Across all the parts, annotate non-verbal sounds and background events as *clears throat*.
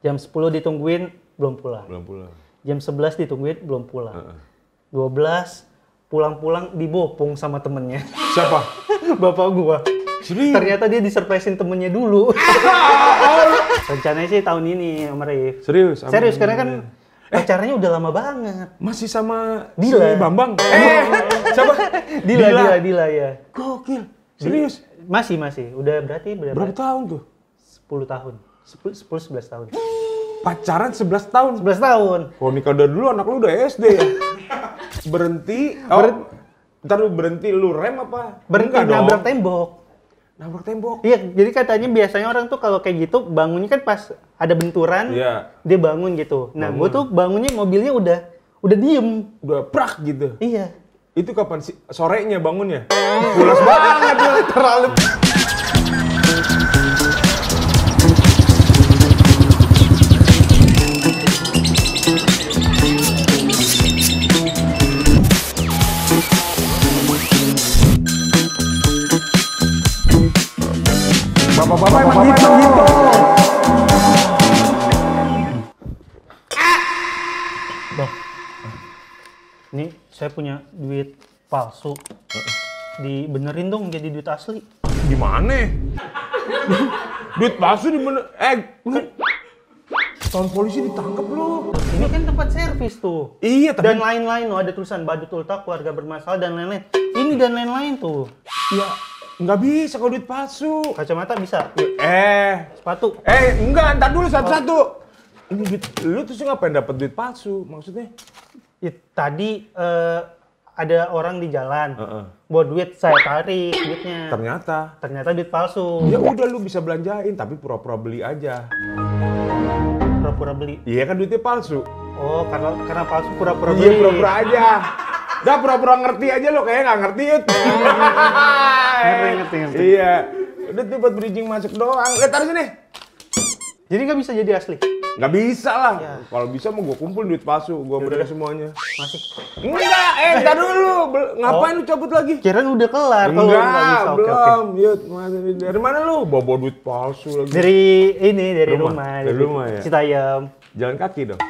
Jam 10 ditungguin belum pulang. Belum pulang. Jam 11 ditungguin belum pulang. Uh -uh. 12 pulang-pulang dibopong sama temennya. Siapa? *laughs* Bapak gua. Serius? Ternyata dia disurprisein temennya dulu. *laughs* Rencananya sih tahun ini Om Rif. Serius? Amin. Serius karena kan eh. pacarnya udah lama banget. Masih sama Dila. Si Bambang. Eh, eh siapa? *laughs* Dila, Dila, Dila, Dila ya. Gokil. Serius? Masih, masih. Udah berarti berapa? Berapa tahun tuh? 10 tahun. 10 11 tahun. Pacaran 11 tahun. 11 tahun. Kalau nikah dari dulu anak lu udah SD ya. berhenti. Oh, Ber ntar lu berhenti lu rem apa? Berhenti Enggak nabrak dong. tembok. Nabrak tembok. Iya, jadi katanya biasanya orang tuh kalau kayak gitu bangunnya kan pas ada benturan, iya. dia bangun gitu. Nah, gua tuh bangunnya mobilnya udah udah diem. Udah prak gitu. Iya. Itu kapan sih? Sorenya bangunnya? Pulas banget terlalu. Bapak-bapak emang gitu gitu. ini saya punya duit palsu. Dibenerin dong jadi duit asli. Gimana? duit palsu di mana? Eh, lu kan- tahun polisi ditangkap lu. Ini kan tempat servis tuh. Iya, tapi... Dan lain-lain loh, ada tulisan badut ulta, keluarga bermasalah, dan lain-lain. Ini dan lain-lain tuh. Iya, Enggak bisa kalau duit palsu. Kacamata bisa. Eh, sepatu. Eh, enggak, entar dulu satu-satu. Ini duit, lu tuh ngapain dapat duit palsu? Maksudnya? Ya, tadi uh, ada orang di jalan. Uh -uh. Buat duit, saya tarik duitnya. Ternyata. Ternyata duit palsu. Ya udah lu bisa belanjain, tapi pura-pura beli aja. Pura-pura beli. Iya kan duitnya palsu. Oh, karena karena palsu pura-pura iya, beli. Iya, pura-pura aja. Dah pura-pura ngerti aja lo kayak nggak ngerti ya. *laughs* ngerti, ngerti, Iya. Udah tuh buat bridging masuk doang. Lihat eh, taruh sini. Jadi nggak bisa jadi asli. Nggak bisa lah. Ya. Kalau bisa mau gue kumpul duit palsu, gue berikan semuanya. Masih? Enggak, eh ntar dulu. ngapain oh. lu cabut lagi? Kirain udah kelar. Enggak, enggak bisa. belum. Okay, okay. Yud, masih. Dari mana lu? Bawa duit palsu lagi. Dari ini, dari rumah. rumah. Dari rumah ya? Citayam. Jalan kaki dong.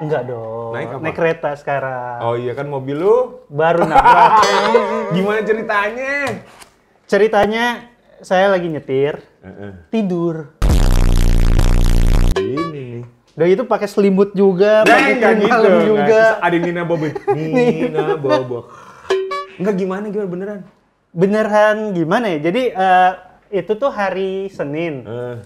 Enggak dong. Naik Naik kereta sekarang. Oh iya kan mobil lu baru *laughs* nabrak. Gimana ceritanya? Ceritanya saya lagi nyetir, uh-uh. tidur. Ini. udah itu pakai selimut juga, pakai kain gitu, nah, juga. Nggak. Ada Nina bobo *laughs* Nina Bobo. Enggak gimana gimana beneran? Beneran gimana ya? Jadi uh, itu tuh hari Senin. Uh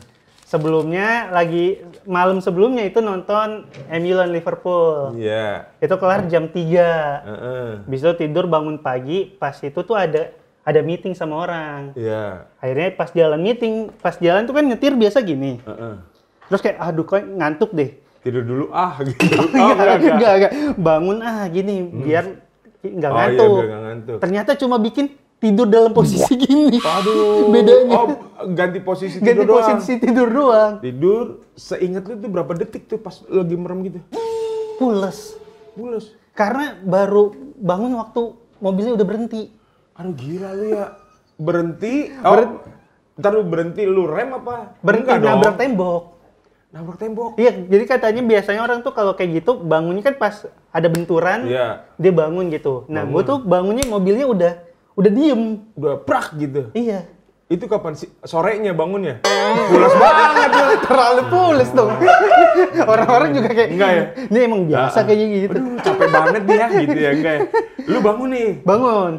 sebelumnya lagi malam sebelumnya itu nonton MU lawan Liverpool. Iya. Yeah. Itu kelar jam 3. Heeh. Uh -uh. Bisa tidur bangun pagi, pas itu tuh ada ada meeting sama orang. Iya. Yeah. Akhirnya pas jalan meeting, pas jalan tuh kan nyetir biasa gini. Uh -uh. Terus kayak aduh kok ngantuk deh. Tidur dulu ah *laughs* gitu. Oh, enggak, enggak, enggak, Bangun ah gini hmm. biar nggak oh, iya, ngantuk. iya, ngantuk. Ternyata cuma bikin tidur dalam iya. posisi gini. Aduh. Bedanya. Oh, ganti posisi ganti tidur Ganti posisi tidur doang. Tidur, seingat lu itu berapa detik tuh pas lagi merem gitu? Pules. Pules. Karena baru bangun waktu mobilnya udah berhenti. Aduh gila lu ya. Berhenti? Oh, Ber ntar lu berhenti, lu rem apa? Berhenti Enggak nabrak dong. tembok. Nabrak tembok? Iya, jadi katanya biasanya orang tuh kalau kayak gitu bangunnya kan pas ada benturan, yeah. dia bangun gitu. Nah, bangun. gue tuh bangunnya mobilnya udah udah diem, udah prak gitu. Iya. Itu kapan sih? Sorenya bangunnya? Pulas banget Terlalu pulas dong. *laughs* Orang-orang juga kayak, enggak ya? Ini emang biasa nah, kayaknya gitu. Aduh, capek banget dia *laughs* gitu ya, enggak ya? Lu bangun nih. Bangun.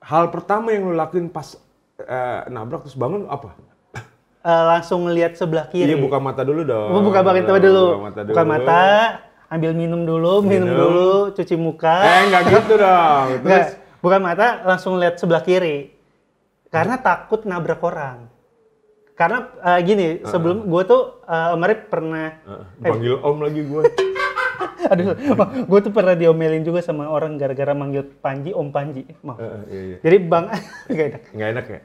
Hal pertama yang lu lakuin pas uh, nabrak terus bangun apa? Uh, langsung lihat sebelah kiri. Iya, buka mata dulu dong. Buka mata dulu. dulu. Buka mata, dulu. Buka mata ambil minum dulu, minum, minum dulu, cuci muka. Eh, enggak gitu dong. Terus bukan mata langsung lihat sebelah kiri karena takut nabrak orang karena uh, gini uh sebelum gue tuh uh, eh, Omerit pernah uh, panggil eh, om lagi gue *laughs* aduh gue tuh pernah diomelin juga sama orang gara-gara manggil Panji om Panji maaf uh, iya, iya. jadi bang *laughs* nggak enak nggak enak ya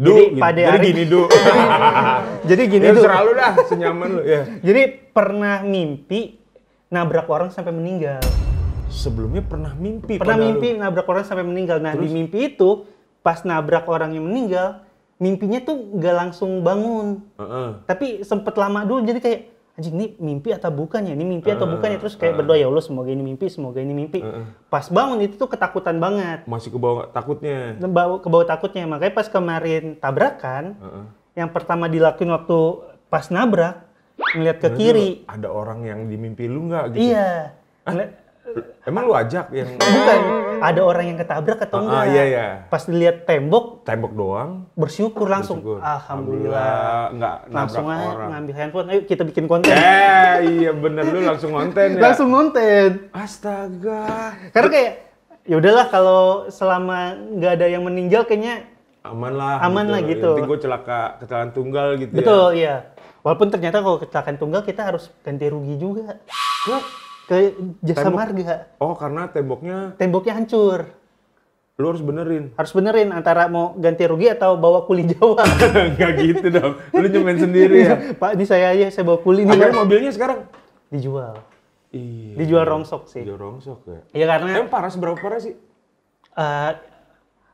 Du, jadi gini. pada jadi hari, gini du. *laughs* jadi gini ya, du. Selalu dah senyaman lu ya. Jadi pernah mimpi nabrak orang sampai meninggal sebelumnya pernah mimpi. Pernah padahal... mimpi nabrak orang sampai meninggal. Nah Terus? di mimpi itu pas nabrak orang yang meninggal, mimpinya tuh nggak langsung bangun. Uh -uh. Tapi sempet lama dulu jadi kayak anjing ini mimpi atau bukannya? Ini mimpi atau uh, bukan ya? Terus kayak uh, berdoa ya Allah semoga ini mimpi, semoga ini mimpi. Uh, Pas bangun itu tuh ketakutan banget. Masih ke bawah takutnya. Ke bawah takutnya. Makanya pas kemarin tabrakan, uh, uh. yang pertama dilakuin waktu pas nabrak, ngeliat ke kiri. Ada orang yang di lu nggak gitu? Iya. Ah. Emang lu ajak yang Bukan, ada orang yang ketabrak atau ah, enggak. Ah, iya, iya. Pas dilihat tembok, tembok doang. Bersyukur langsung. Bersyukur. Alhamdulillah. Enggak langsung aja orang. ngambil handphone, ayo kita bikin konten. Eh, iya bener lu langsung konten ya. Langsung konten. Astaga. Karena kayak ya udahlah kalau selama nggak ada yang meninggal kayaknya aman lah. Aman gitu. lah gitu. gitu. Nanti gue celaka kecelakaan tunggal gitu ya. Betul, ya. iya. Walaupun ternyata kalau kecelakaan tunggal kita harus ganti rugi juga. Kok? ke jasa Tembok. marga. Oh, karena temboknya temboknya hancur. Lu harus benerin. Harus benerin antara mau ganti rugi atau bawa kuli Jawa. Enggak *laughs* gitu dong. Lu nyemen sendiri ya. *laughs* Pak, ini saya aja saya bawa kuli ini Kan? mobilnya sekarang dijual. Iya. Dijual rongsok sih. Dijual rongsok ya. Iya karena Emang parah seberapa parah sih? Uh,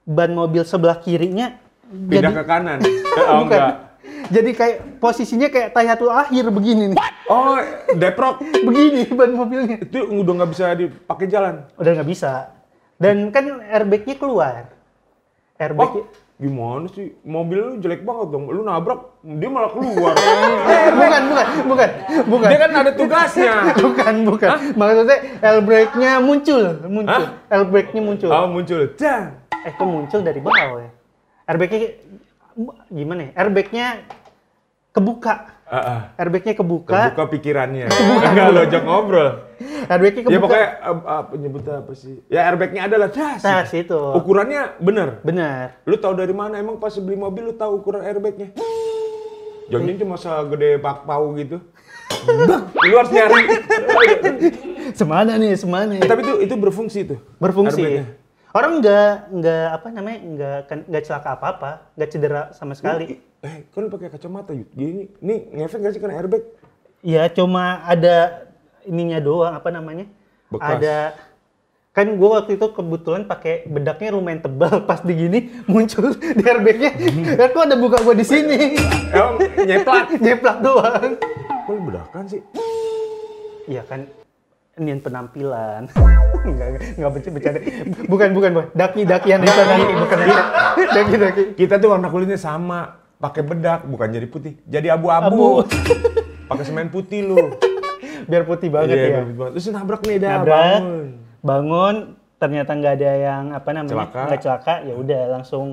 ban mobil sebelah kirinya pindah jadi... ke kanan. *laughs* oh, enggak jadi kayak posisinya kayak tayatul akhir begini nih. What? Oh, deprok *laughs* begini ban mobilnya. Itu udah nggak bisa dipakai jalan. Udah nggak bisa. Dan kan airbagnya keluar. Airbag. Oh, gimana sih? Mobil lu jelek banget dong. Lu nabrak, dia malah keluar. *laughs* Eh, bukan, bukan, bukan, bukan. Dia kan ada tugasnya. *laughs* bukan, bukan. Hah? Maksudnya airbagnya muncul, muncul. Airbagnya muncul. Oh, muncul. Jang. Eh, kok muncul dari bawah ya? Airbagnya gimana ya airbagnya kebuka Uh, uh. Airbagnya kebuka. Kebuka pikirannya. *laughs* Enggak lo jok ngobrol. Airbagnya ya, kebuka. Ya pokoknya uh, uh, penyebutnya apa sih? Ya airbagnya adalah das. Das itu. Ukurannya bener. Bener. Lu tahu dari mana? Emang pas beli mobil lu tahu ukuran airbagnya? Jonny iya. cuma segede pak pau gitu. lu harus nyari. *laughs* semana nih, semana. Eh, tapi itu itu berfungsi tuh. Berfungsi. Orang nggak nggak apa namanya nggak nggak celaka apa apa, nggak cedera sama sekali. eh, eh, kan pakai kacamata yuk. Gini, ini ngefek nggak sih karena airbag? Ya cuma ada ininya doang apa namanya? Bekas. Ada kan gue waktu itu kebetulan pakai bedaknya lumayan tebal *laughs* pas di gini muncul di airbagnya hmm. *laughs* kok kan ada buka gue di sini nyeplak *laughs* nyeplak doang kok bedakan sih iya kan nian penampilan *laughs* nggak nggak bercanda bukan bukan bukan daki dakian itu kan bukan daki daki kita tuh warna kulitnya sama pakai bedak bukan jadi putih jadi abu-abu *laughs* pakai semen putih lu biar putih banget yeah, ya biar putih banget. terus nabrak nih dah nabrak, bangun bangun ternyata nggak ada yang apa namanya celaka. nggak celaka ya udah langsung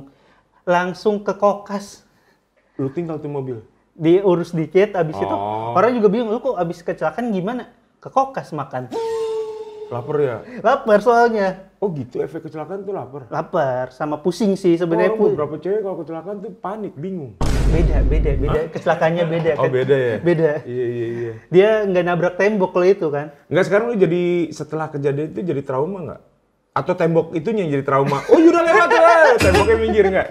langsung ke kokas lu tinggal tuh mobil diurus dikit abis oh. itu orang juga bingung lu kok abis kecelakaan gimana ke kokas makan. Lapar ya? Lapar soalnya. Oh gitu, efek kecelakaan tuh lapar? Lapar, sama pusing sih sebenarnya. Oh, beberapa cewek kalau kecelakaan tuh panik, bingung. Beda, beda, beda. Hah? Kecelakaannya beda. Oh kan? beda ya? Beda. Iya, iya, iya. Dia nggak nabrak tembok kalau itu kan? Nggak, sekarang lu jadi setelah kejadian itu jadi trauma nggak? Atau tembok itu yang jadi trauma? oh udah lewat lah, temboknya minggir nggak?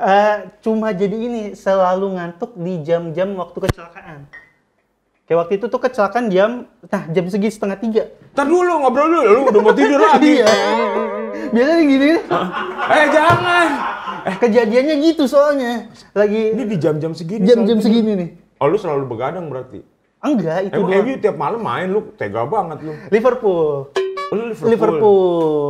Uh, cuma jadi ini, selalu ngantuk di jam-jam waktu kecelakaan. Kayak waktu itu tuh kecelakaan jam, nah jam segi setengah tiga. Ntar dulu ngobrol dulu, lu udah mau tidur lagi. iya. Biasanya gini kan? eh jangan. Eh. Kejadiannya gitu soalnya. Lagi. Ini di jam-jam segini. Jam-jam segini nih. Oh lu selalu begadang berarti? Enggak, itu Emang MU tiap malam main lu tega banget lu. Liverpool. Oh, lu Liverpool. Liverpool.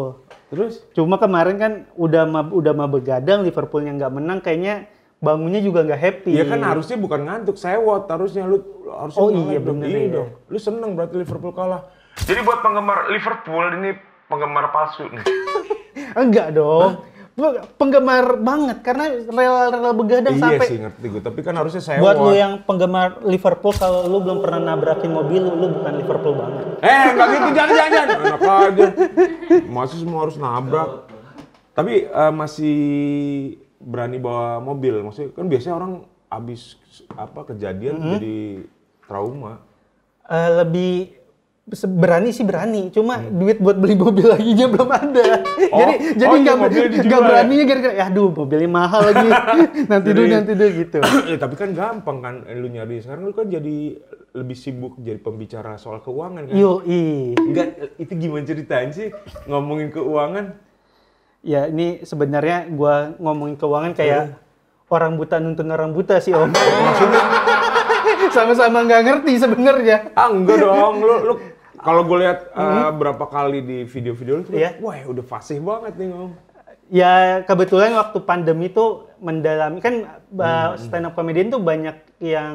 Terus? Cuma kemarin kan udah udah mah begadang Liverpoolnya nggak menang kayaknya bangunnya juga nggak happy. Ya kan harusnya bukan ngantuk, sewot harusnya lu harusnya Oh iya bener iya. Ya. dong. Lu seneng berarti Liverpool kalah. Jadi buat penggemar Liverpool ini penggemar palsu nih. *laughs* Enggak dong. Hah? Penggemar banget karena rela-rela begadang iya sampai Iya sih ngerti gue, tapi kan harusnya sewot. Buat lu yang penggemar Liverpool kalau lu belum pernah nabrakin mobil lu, lu bukan Liverpool banget. Eh, enggak gitu jangan-jangan. Enak aja. Masih semua harus nabrak. Tapi uh, masih berani bawa mobil maksudnya kan biasanya orang abis apa kejadian mm -hmm. jadi trauma uh, lebih berani sih berani cuma hmm. duit buat beli mobil lagi aja belum ada oh, jadi oh, jadi iya, nggak iya, berani ya gara-gara ya aduh mobilnya mahal lagi *laughs* nanti dulu nanti dulu gitu *clears throat* ya, tapi kan gampang kan lu nyari sekarang lu kan jadi lebih sibuk jadi pembicara soal keuangan kan yo i nggak itu gimana ceritain sih ngomongin keuangan ya ini sebenarnya gue ngomongin keuangan kayak uh. orang buta nuntun orang buta sih om. sama-sama nggak ngerti sebenarnya. Ah enggak dong, lu lu *laughs* kalau gue lihat uh, hmm berapa kali di video-video lu, yeah. Iya. wah udah fasih banget nih om. Ya kebetulan waktu pandemi tuh mendalami kan uh, hmm, hmm. stand up comedian tuh banyak yang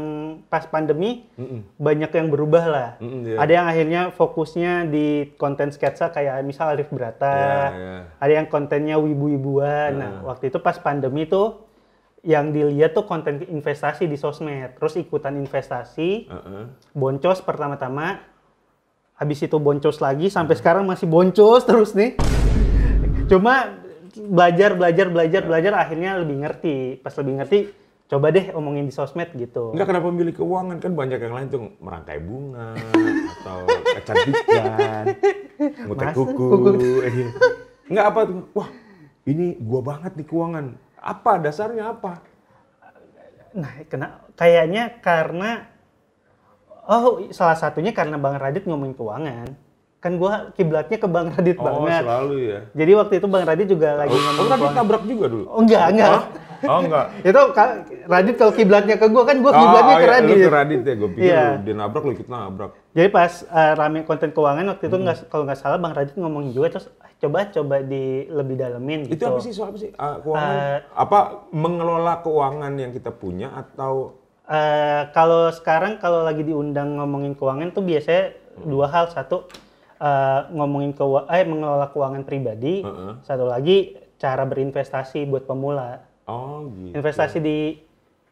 pas pandemi mm banyak yang berubah lah. Mm yeah. Ada yang akhirnya fokusnya di konten sketsa kayak misal Arif Brata. Yeah, yeah. Ada yang kontennya wibu-wibuan. Yeah. Nah, waktu itu pas pandemi tuh yang dilihat tuh konten investasi di sosmed. Terus ikutan investasi. Uh -uh. Boncos pertama-tama. Habis itu boncos lagi sampai uh -huh. sekarang masih boncos terus nih. Cuma belajar belajar belajar ya. belajar akhirnya lebih ngerti pas lebih ngerti coba deh omongin di sosmed gitu enggak kenapa milih keuangan kan banyak yang lain tuh merangkai bunga *laughs* atau kecantikan ngutek kuku, kuku. *laughs* enggak apa tuh wah ini gua banget di keuangan apa dasarnya apa nah kena kayaknya karena oh salah satunya karena bang Radit ngomongin keuangan kan gue kiblatnya ke Bang Radit oh, banget. Oh selalu ya. Jadi waktu itu Bang Radit juga lagi oh, ngomong. Oh Radit tabrak juga dulu? Oh enggak enggak. Oh, Oh enggak. *laughs* itu Radit kalau kiblatnya ke gue kan gue oh, kiblatnya oh, ke iya, Radit. iya, ke Radit ya gue pikir yeah. dia nabrak lu ikut nabrak. Jadi pas uh, rame konten keuangan waktu itu hmm. nggak kalau nggak salah Bang Radit ngomongin juga terus ah, coba coba di lebih dalemin gitu. Itu apa sih soal apa sih? Uh, keuangan uh, apa mengelola keuangan yang kita punya atau Uh, kalau sekarang kalau lagi diundang ngomongin keuangan tuh biasanya hmm. dua hal satu Eh, ngomongin ke eh mengelola keuangan pribadi, uh -uh. satu lagi cara berinvestasi buat pemula. Oh, gitu. Investasi di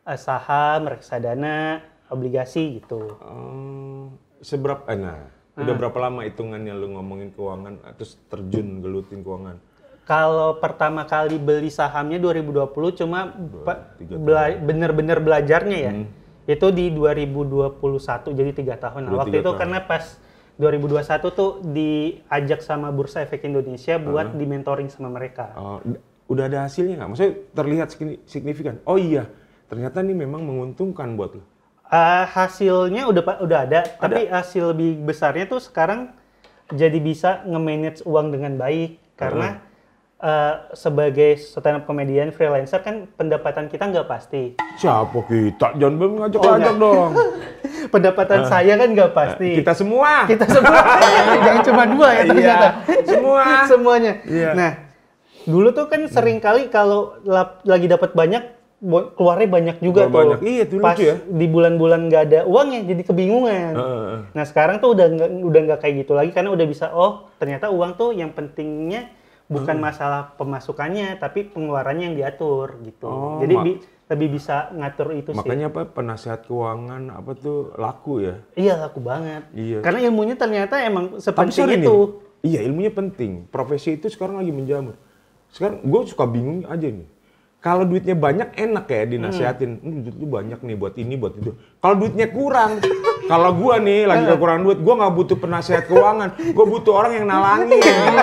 uh, saham, reksadana, obligasi gitu. Oh, seberapa eh, nah, uh. udah nah. berapa lama hitungannya lu ngomongin keuangan eh, terus terjun gelutin keuangan? Kalau pertama kali beli sahamnya 2020 cuma bener bener-bener belajarnya ya. Hmm. Itu di 2021 jadi tiga tahun. Nah, waktu itu tahun. karena pas 2021 tuh diajak sama Bursa Efek Indonesia buat uh di mentoring sama mereka. Oh, udah ada hasilnya nggak? Maksudnya terlihat signifikan. Oh iya, ternyata ini memang menguntungkan buat lo. Uh, hasilnya udah udah ada, ada, tapi hasil lebih besarnya tuh sekarang jadi bisa nge-manage uang dengan baik karena uh. Uh, sebagai stand up comedian freelancer kan pendapatan kita nggak pasti. Siapa kita? Jangan ngajak-ngajak oh, dong. *laughs* pendapatan uh, saya kan nggak pasti. kita semua. Kita semua. *laughs* Jangan cuma dua ya iya, ternyata. Yeah, semua. *laughs* Semuanya. Yeah. Nah, dulu tuh kan sering kali kalau lagi dapat banyak keluarnya banyak juga Gak tuh. Banyak. Iya, itu Pas ya. di bulan-bulan nggak -bulan ada uangnya jadi kebingungan. Uh, nah, sekarang tuh udah nggak udah nggak kayak gitu lagi karena udah bisa oh, ternyata uang tuh yang pentingnya bukan hmm. masalah pemasukannya tapi pengeluarannya yang diatur gitu. Oh, Jadi bi lebih bisa ngatur itu makanya sih. Makanya apa penasehat keuangan apa tuh laku ya? Iya laku banget. Iya. Karena ilmunya ternyata emang sepenting itu. Nih, iya ilmunya penting. Profesi itu sekarang lagi menjamur. Sekarang gue suka bingung aja nih. Kalau duitnya banyak enak ya dinasehatin, hmm. hmm duit lu banyak nih buat ini buat itu. Kalau duitnya kurang, kalau gua nih lagi kekurangan duit, gua nggak butuh penasehat keuangan, Gue butuh orang yang nalangin. *laughs*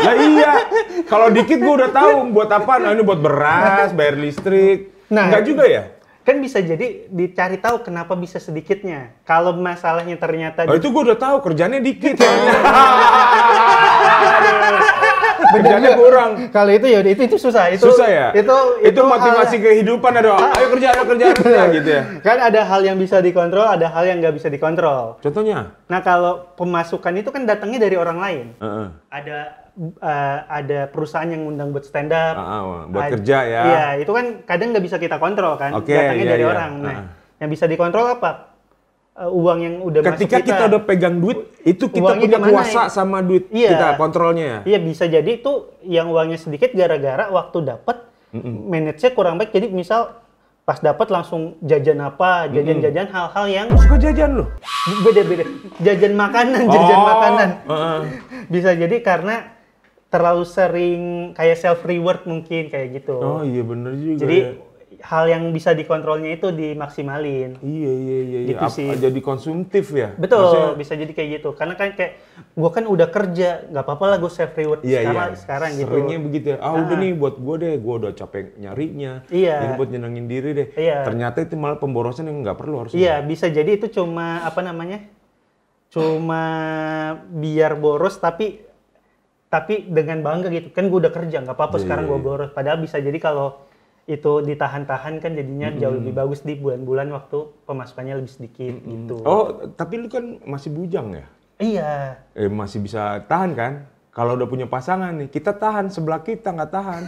lah iya. Kalau dikit gua udah tahu buat apa. Nah ini buat beras, bayar listrik. Nah, Enggak juga ya? Kan bisa jadi dicari tahu kenapa bisa sedikitnya. Kalau masalahnya ternyata... Oh, itu gua udah tahu kerjanya dikit. *laughs* kerjanya kurang. Kalau itu ya itu itu susah. Itu susah ya. Itu itu, itu motivasi hal... Ah, kehidupan ada. Ah. Ayo kerja, ayo kerja, kerja gitu ya. Kan ada hal yang bisa dikontrol, ada hal yang nggak bisa dikontrol. Contohnya? Nah kalau pemasukan itu kan datangnya dari orang lain. Uh -uh. Ada uh, ada perusahaan yang ngundang buat stand up, uh, ah, ah, buat kerja ya. Iya, itu kan kadang nggak bisa kita kontrol kan, okay, datangnya iya, dari iya. orang. Nah, uh. yang bisa dikontrol apa? Uh, uang yang udah Ketika masuk kita, kita udah pegang duit, itu kita punya kuasa ya? sama duit iya, kita kontrolnya. Ya? Iya, bisa jadi itu yang uangnya sedikit gara-gara waktu dapat mm -mm. manage kurang baik. Jadi misal pas dapat langsung jajan apa jajan-jajan hal-hal yang suka jajan loh beda-beda jajan makanan jajan oh, makanan uh. bisa jadi karena terlalu sering kayak self reward mungkin kayak gitu. Oh iya bener juga. Jadi ya. hal yang bisa dikontrolnya itu dimaksimalin. Iya iya iya. iya. Gitu sih. Jadi konsumtif ya. Betul Maksudnya... bisa jadi kayak gitu. Karena kan kayak gue kan udah kerja, nggak apa-apa lah gue self reward iya, iya, sekarang iya. sekarang gitu. Seringnya begitu ya. Ah, udah ah. nih buat gue deh, gue udah capek nyarinya. Iya. Ini buat nyenengin diri deh. Iya. Ternyata itu malah pemborosan yang nggak perlu harusnya. Iya bisa jadi itu cuma apa namanya? Cuma biar boros tapi tapi dengan bangga gitu kan gue udah kerja nggak apa-apa yeah, sekarang iya, gue iya. boros padahal bisa jadi kalau itu ditahan-tahan kan jadinya mm -hmm. jauh lebih bagus di bulan-bulan waktu pemasukannya lebih sedikit mm -hmm. gitu oh tapi lu kan masih bujang ya iya eh masih bisa tahan kan kalau udah punya pasangan nih, kita tahan sebelah kita nggak tahan.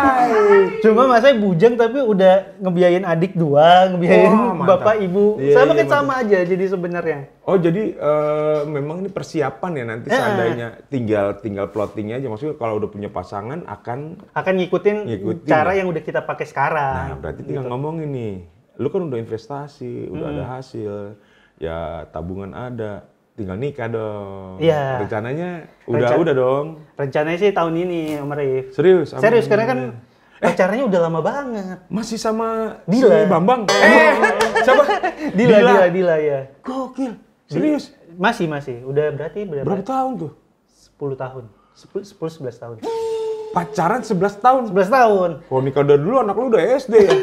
*laughs* Cuma masa bujang tapi udah ngebiayain adik dua, ngebiayain oh, bapak ibu. Iya, sama iya, kan sama aja jadi sebenarnya. Oh jadi uh, memang ini persiapan ya nanti eh, eh, eh. seandainya tinggal tinggal plottingnya aja. Maksudnya kalau udah punya pasangan akan akan ngikutin, ngikutin cara ya. yang udah kita pakai sekarang. Nah berarti gitu. tinggal gitu. ngomong ini, lu kan udah investasi, udah hmm. ada hasil, ya tabungan ada tinggal nikah dong. Iya. Rencananya udah Rencan udah dong. Rencananya sih tahun ini Om Rif. Serius? Amin. Serius karena kan eh. pacarnya udah lama banget. Masih sama Dila. si Bambang. *laughs* Eh, eh, siapa? Dila, Dila, Dila, Dila ya. Gokil. Serius? Masih, masih. Udah berarti berapa? Berapa tahun tuh? 10 tahun. 10 11 tahun. Pacaran 11 tahun? 11 tahun. Kalau nikah udah dulu anak lu udah SD ya?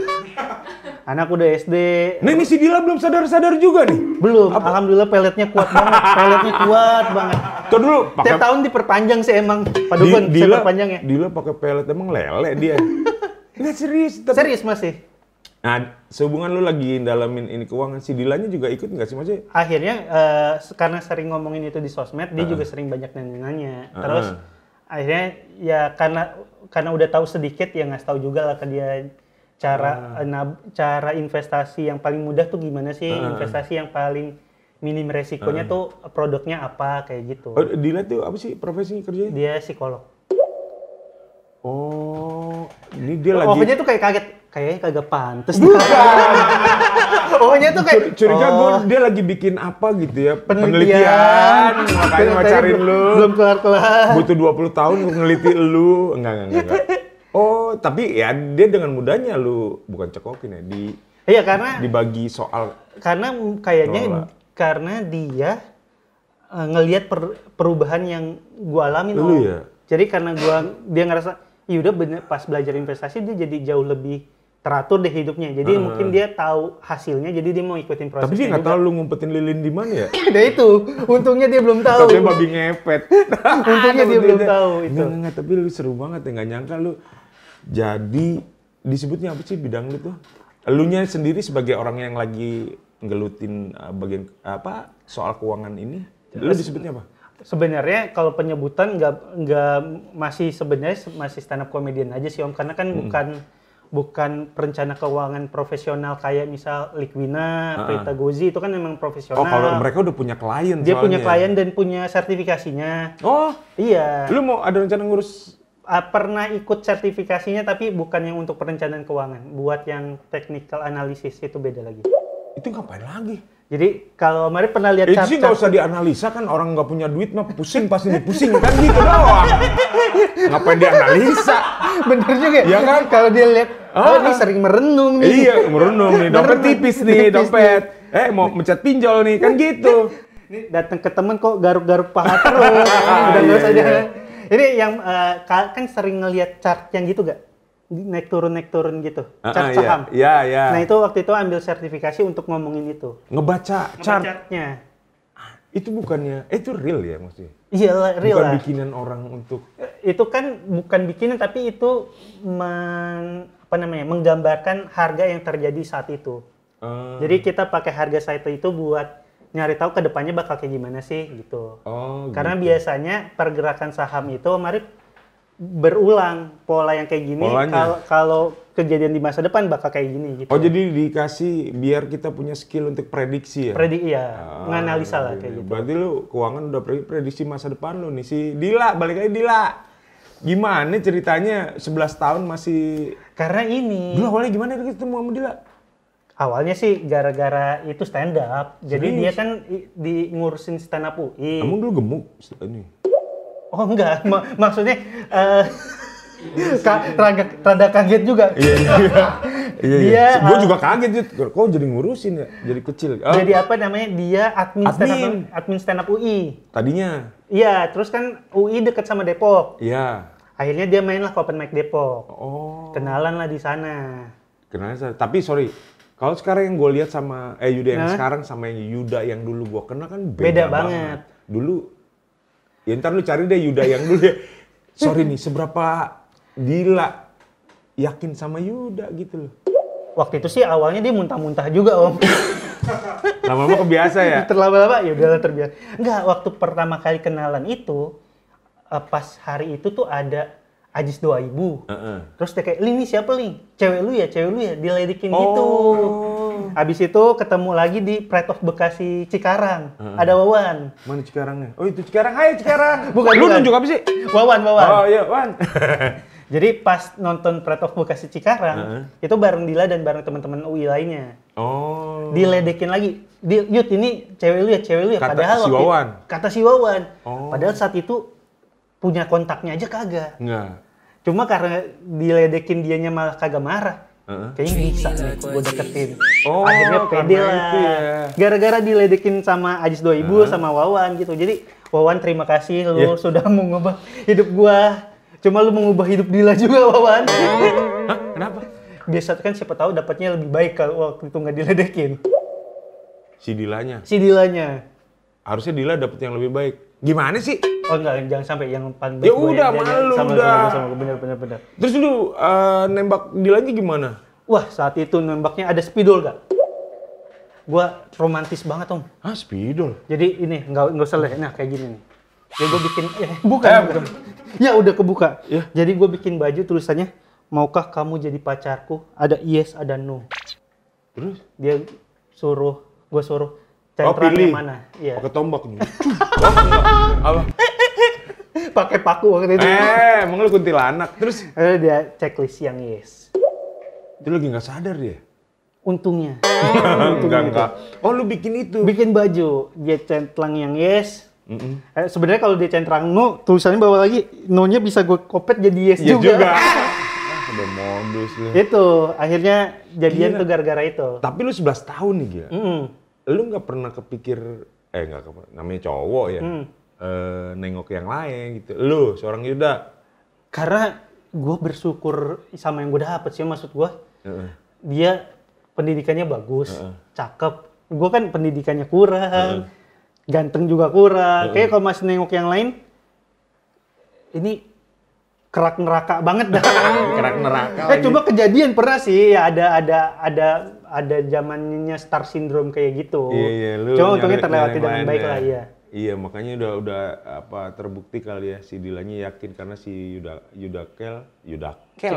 *laughs* anak udah SD. Nih, ini si Dila belum sadar-sadar juga nih? Belum. Apa? Alhamdulillah peletnya kuat banget. peletnya kuat banget. Tuh dulu. Pake... Tiap tahun diperpanjang sih emang. Padukan. Di, Dila, ya. Dila pakai pelet emang lele dia. *laughs* Nggak serius. Tapi... Serius masih. Nah, sehubungan lu lagi dalamin ini keuangan, si Dilanya juga ikut nggak sih Mas? Akhirnya, uh, karena sering ngomongin itu di sosmed, uh -uh. dia juga sering banyak nanya-nanya. Uh -uh. Terus akhirnya ya karena karena udah tahu sedikit ya nggak tahu juga lah ke dia cara ah. na, cara investasi yang paling mudah tuh gimana sih uh. investasi yang paling minim resikonya uh. tuh produknya apa kayak gitu. Oh, dilihat tuh apa sih profesi kerjanya? Dia psikolog. Oh, ini dia oh, lagi. Pokoknya tuh kayak kaget, kayaknya kagak pantas. Bukan. *laughs* oh tuh kayak curiga oh. gue dia lagi bikin apa gitu ya penelitian, penelitian. makanya mau cari lu belum kelar kelar butuh 20 tahun untuk meneliti lu enggak enggak enggak *laughs* oh tapi ya dia dengan mudahnya lu bukan cekokin ya di iya karena dibagi soal karena kayaknya nolak. karena dia uh, ngelihat per, perubahan yang gua alami lu ya jadi karena gua dia ngerasa ya udah bener pas belajar investasi dia jadi jauh lebih teratur deh hidupnya. Jadi uh. mungkin dia tahu hasilnya, jadi dia mau ikutin prosesnya. Tapi dia nggak tahu lu ngumpetin lilin di mana ya? nah *laughs* itu, untungnya dia belum tahu. tapi babi ngepet. *laughs* untungnya dia belum tahu itu. Enggak, enggak, tapi lu seru banget ya. Nggak nyangka lu jadi disebutnya apa sih bidang lu tuh? Elunya sendiri sebagai orang yang lagi ngelutin eh, bagian apa soal keuangan ini, lu disebutnya apa? sebenarnya kalau penyebutan nggak nggak masih sebenarnya masih stand up comedian aja sih om karena kan hmm. bukan bukan perencana keuangan profesional kayak misal Liquina, uh-uh. Prita Gozi itu kan memang profesional. Oh, kalau mereka udah punya klien Dia soalnya. punya klien dan punya sertifikasinya. Oh. Iya. Lu mau ada rencana ngurus uh, pernah ikut sertifikasinya tapi bukan yang untuk perencanaan keuangan, buat yang technical analysis itu beda lagi. Itu ngapain lagi? Jadi kalau kemarin pernah lihat chart, Itu sih nggak usah dianalisa kan orang nggak punya duit mah pusing pasti dipusing kan gitu *laughs* doang. Ngapain dianalisa? Bener juga. Ya iya kan? Kalau dia lihat Ah. Oh, ini sering merenung nih. Iya, merenung nih. Dompet tipis nih, tipis dompet. Eh, mau mencet pinjol nih, kan gitu. Ini datang ke temen kok garuk-garuk paha terus. *laughs* Ah, Udah iya, aja. usah iya. Ini yang uh, kan sering ngelihat chart yang gitu gak? naik turun naik turun gitu ah, chart chart uh, iya. saham. Iya, iya, iya. Nah, itu waktu itu ambil sertifikasi untuk ngomongin itu. Ngebaca chartnya. Itu bukannya eh, itu real ya maksudnya? Iya, real bukan lah. bikinan orang untuk eh, Itu kan bukan bikinan tapi itu men apa namanya menggambarkan harga yang terjadi saat itu. Uh. Jadi kita pakai harga saat itu buat nyari tahu kedepannya bakal kayak gimana sih gitu. Oh, Karena gitu. biasanya pergerakan saham itu, mari berulang pola yang kayak gini. Kalau kejadian di masa depan bakal kayak gini gitu. Oh jadi dikasih biar kita punya skill untuk prediksi ya? Prediksi ya, ah, menganalisa lah kayak iya. gitu. Berarti lu keuangan udah prediksi masa depan lu nih si Dila, balik lagi Dila. Gimana ceritanya 11 tahun masih Karena ini. Dulu awalnya gimana ketemu sama Dila? Awalnya sih gara-gara itu stand up. Jadi Serius? dia kan di ngurusin stand up UI. Kamu dulu gemuk ini. Oh enggak, M maksudnya uh, *laughs* ka rada, kaget juga. Iya, iya. iya, *laughs* iya, iya. Gue eh, juga kaget, Jut. Kok jadi ngurusin ya? Jadi kecil. Oh. Jadi apa namanya? Dia admin, admin. stand up admin stand up UI. Tadinya. Iya, terus kan UI dekat sama Depok. Iya akhirnya dia main lah ke open mic Depok oh kenalan lah di sana kenalan tapi sorry kalau sekarang yang gue lihat sama eh Yuda yang nah. sekarang sama yang Yuda yang dulu gue kenal kan beda, beda banget. banget dulu ya ntar lu cari deh Yuda yang dulu ya sorry nih seberapa gila yakin sama Yuda gitu loh waktu itu sih awalnya dia muntah-muntah juga om. Lama-lama kebiasa ya? *laughs* Terlama-lama ya udahlah terbiasa. Enggak, waktu pertama kali kenalan itu uh, pas hari itu tuh ada Ajis ibu. Uh -uh. Terus dia kayak, "Li, siapa Li? Cewek lu ya, cewek lu ya." Diledekin gitu. oh. gitu. Habis itu ketemu lagi di Pride Bekasi Cikarang. Uh -uh. Ada Wawan. Mana Cikarangnya? Oh, itu Cikarang. Hai Cikarang. *laughs* Bukan, lu nunjuk apa sih? Wawan, Wawan. Oh, iya, Wawan. *laughs* Jadi pas nonton Pride Bekasi Cikarang, uh -huh. itu bareng Dila dan bareng teman-teman UI lainnya. Oh. Diledekin lagi. Di, Yud, ini cewek lu ya, cewek lu ya. Kata padahal si Wawan. kata si Wawan. Oh. Padahal saat itu punya kontaknya aja kagak. Nggak. Cuma karena diledekin dianya malah kagak marah. Uh-huh. Kayaknya bisa nih gue deketin. Oh, Akhirnya pede lah. Ya. Gara-gara diledekin sama Ajis Dua Ibu uh-huh. sama Wawan gitu. Jadi Wawan terima kasih lu yeah. sudah mengubah hidup gue, Cuma lu mengubah hidup Dila juga Wawan. Hah? Kenapa? Biasa kan siapa tahu dapatnya lebih baik kalau waktu itu nggak diledekin. Si Dilanya. Si Dilanya. Harusnya Dila dapat yang lebih baik gimana sih? Oh enggak, jangan sampai yang paling Ya udah, malu sama, udah. Sama, sama, sama, bener, bener, bener. Terus dulu uh, eh, nembak lagi gimana? Wah, saat itu nembaknya ada spidol gak? Gua romantis banget, Om. Ah, spidol. Jadi ini enggak enggak usah lah. Nah, kayak gini nih. Ya gue bikin eh, eh bukan, eh, bukan. Ya udah kebuka. Ya. Jadi gue bikin baju tulisannya Maukah kamu jadi pacarku? Ada yes, ada no. Terus dia suruh gue suruh oh, pilih. mana? Iya. Pakai tombak nih. oh, apa? Pakai paku waktu itu. Eh, emang lu kuntilanak. Terus Lalu dia checklist yang yes. Dia lagi nggak sadar dia. Untungnya. Oh, iya, untungnya enggak, enggak. Oh, lu bikin itu. Bikin baju. Dia centlang yang yes, Mm -hmm. eh, Sebenarnya kalau dia centrang nu, tulisannya bawa lagi, nu-nya bisa gue kopet jadi yes, ya juga. juga. *laughs* ah, Itu, akhirnya jadian gila. tuh gara-gara itu. Tapi lu 11 tahun nih, gila. Mm -hmm lu nggak pernah kepikir eh nggak namanya cowok ya hmm. e, nengok yang lain gitu lu seorang Yuda karena gue bersyukur sama yang gue dapet sih maksud gue uh-uh. dia pendidikannya bagus uh-uh. cakep gue kan pendidikannya kurang uh-uh. ganteng juga kurang uh-uh. kayak kalau masih nengok yang lain ini kerak neraka banget dah *laughs* kerak neraka eh coba kejadian pernah sih ya ada ada ada ada zamannya star syndrome kayak gitu. Iya, iya. Lu Cuma untungnya terlewati dengan baik ya. lah, ya. Iya, makanya udah udah apa terbukti kali ya si Dilanya yakin karena si Yuda Yuda Kel, Yuda Kel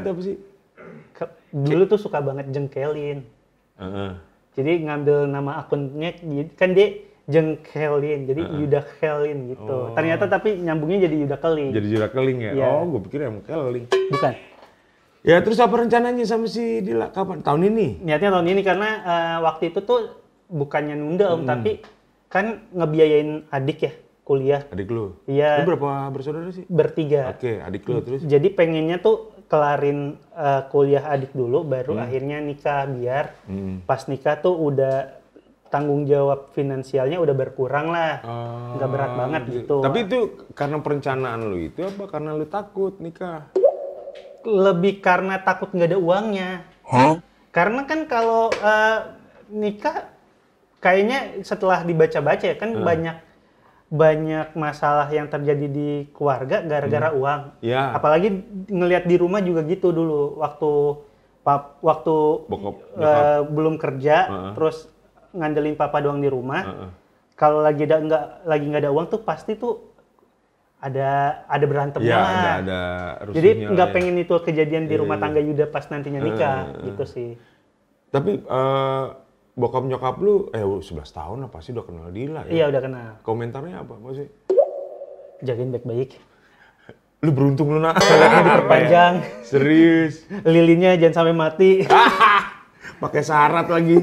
itu apa sih? Ke, dulu tuh suka banget jengkelin. Uh -uh. Jadi ngambil nama akunnya kan dia jengkelin jadi uh -uh. Kelin gitu. Oh. Ternyata tapi nyambungnya jadi Yuda Keling. Jadi Yuda Keling ya. Yeah. Oh, gue pikir emang keling. Bukan. Ya terus apa rencananya sama si Dila kapan? Tahun ini? Niatnya tahun ini karena uh, waktu itu tuh bukannya nunda om, hmm. tapi kan ngebiayain adik ya kuliah. Adik lu? Iya. Lu berapa bersaudara sih? Bertiga. Oke, okay, adik lu terus? Jadi pengennya tuh kelarin uh, kuliah adik dulu, baru hmm. akhirnya nikah biar hmm. pas nikah tuh udah tanggung jawab finansialnya udah berkurang lah, nggak uh, berat ah, banget gitu. gitu. Tapi itu karena perencanaan lu itu apa? Karena lu takut nikah? lebih karena takut nggak ada uangnya. Huh? Karena kan kalau uh, nikah kayaknya setelah dibaca-baca ya kan hmm. banyak banyak masalah yang terjadi di keluarga gara-gara hmm. uang. Ya. Apalagi ngelihat di rumah juga gitu dulu waktu waktu Bokop, uh, eh, belum kerja uh -uh. terus ngandelin papa doang di rumah. Uh -uh. Kalau lagi nggak lagi nggak ada uang tuh pasti tuh ada ada berantem ya, iya, ada, ada jadi nggak ya. pengen itu kejadian di rumah iya, iya. tangga Yuda pas nantinya nikah uh, gitu sih tapi uh, bokap nyokap lu eh 11 tahun lah pasti udah kenal Dila ya? Iya udah kenal. Komentarnya apa apa sih? Jagain baik-baik. *laughs* Lu beruntung lu nak. diperpanjang. *laughs* Serius. Lilinnya jangan sampai mati. *laughs* Pakai syarat lagi.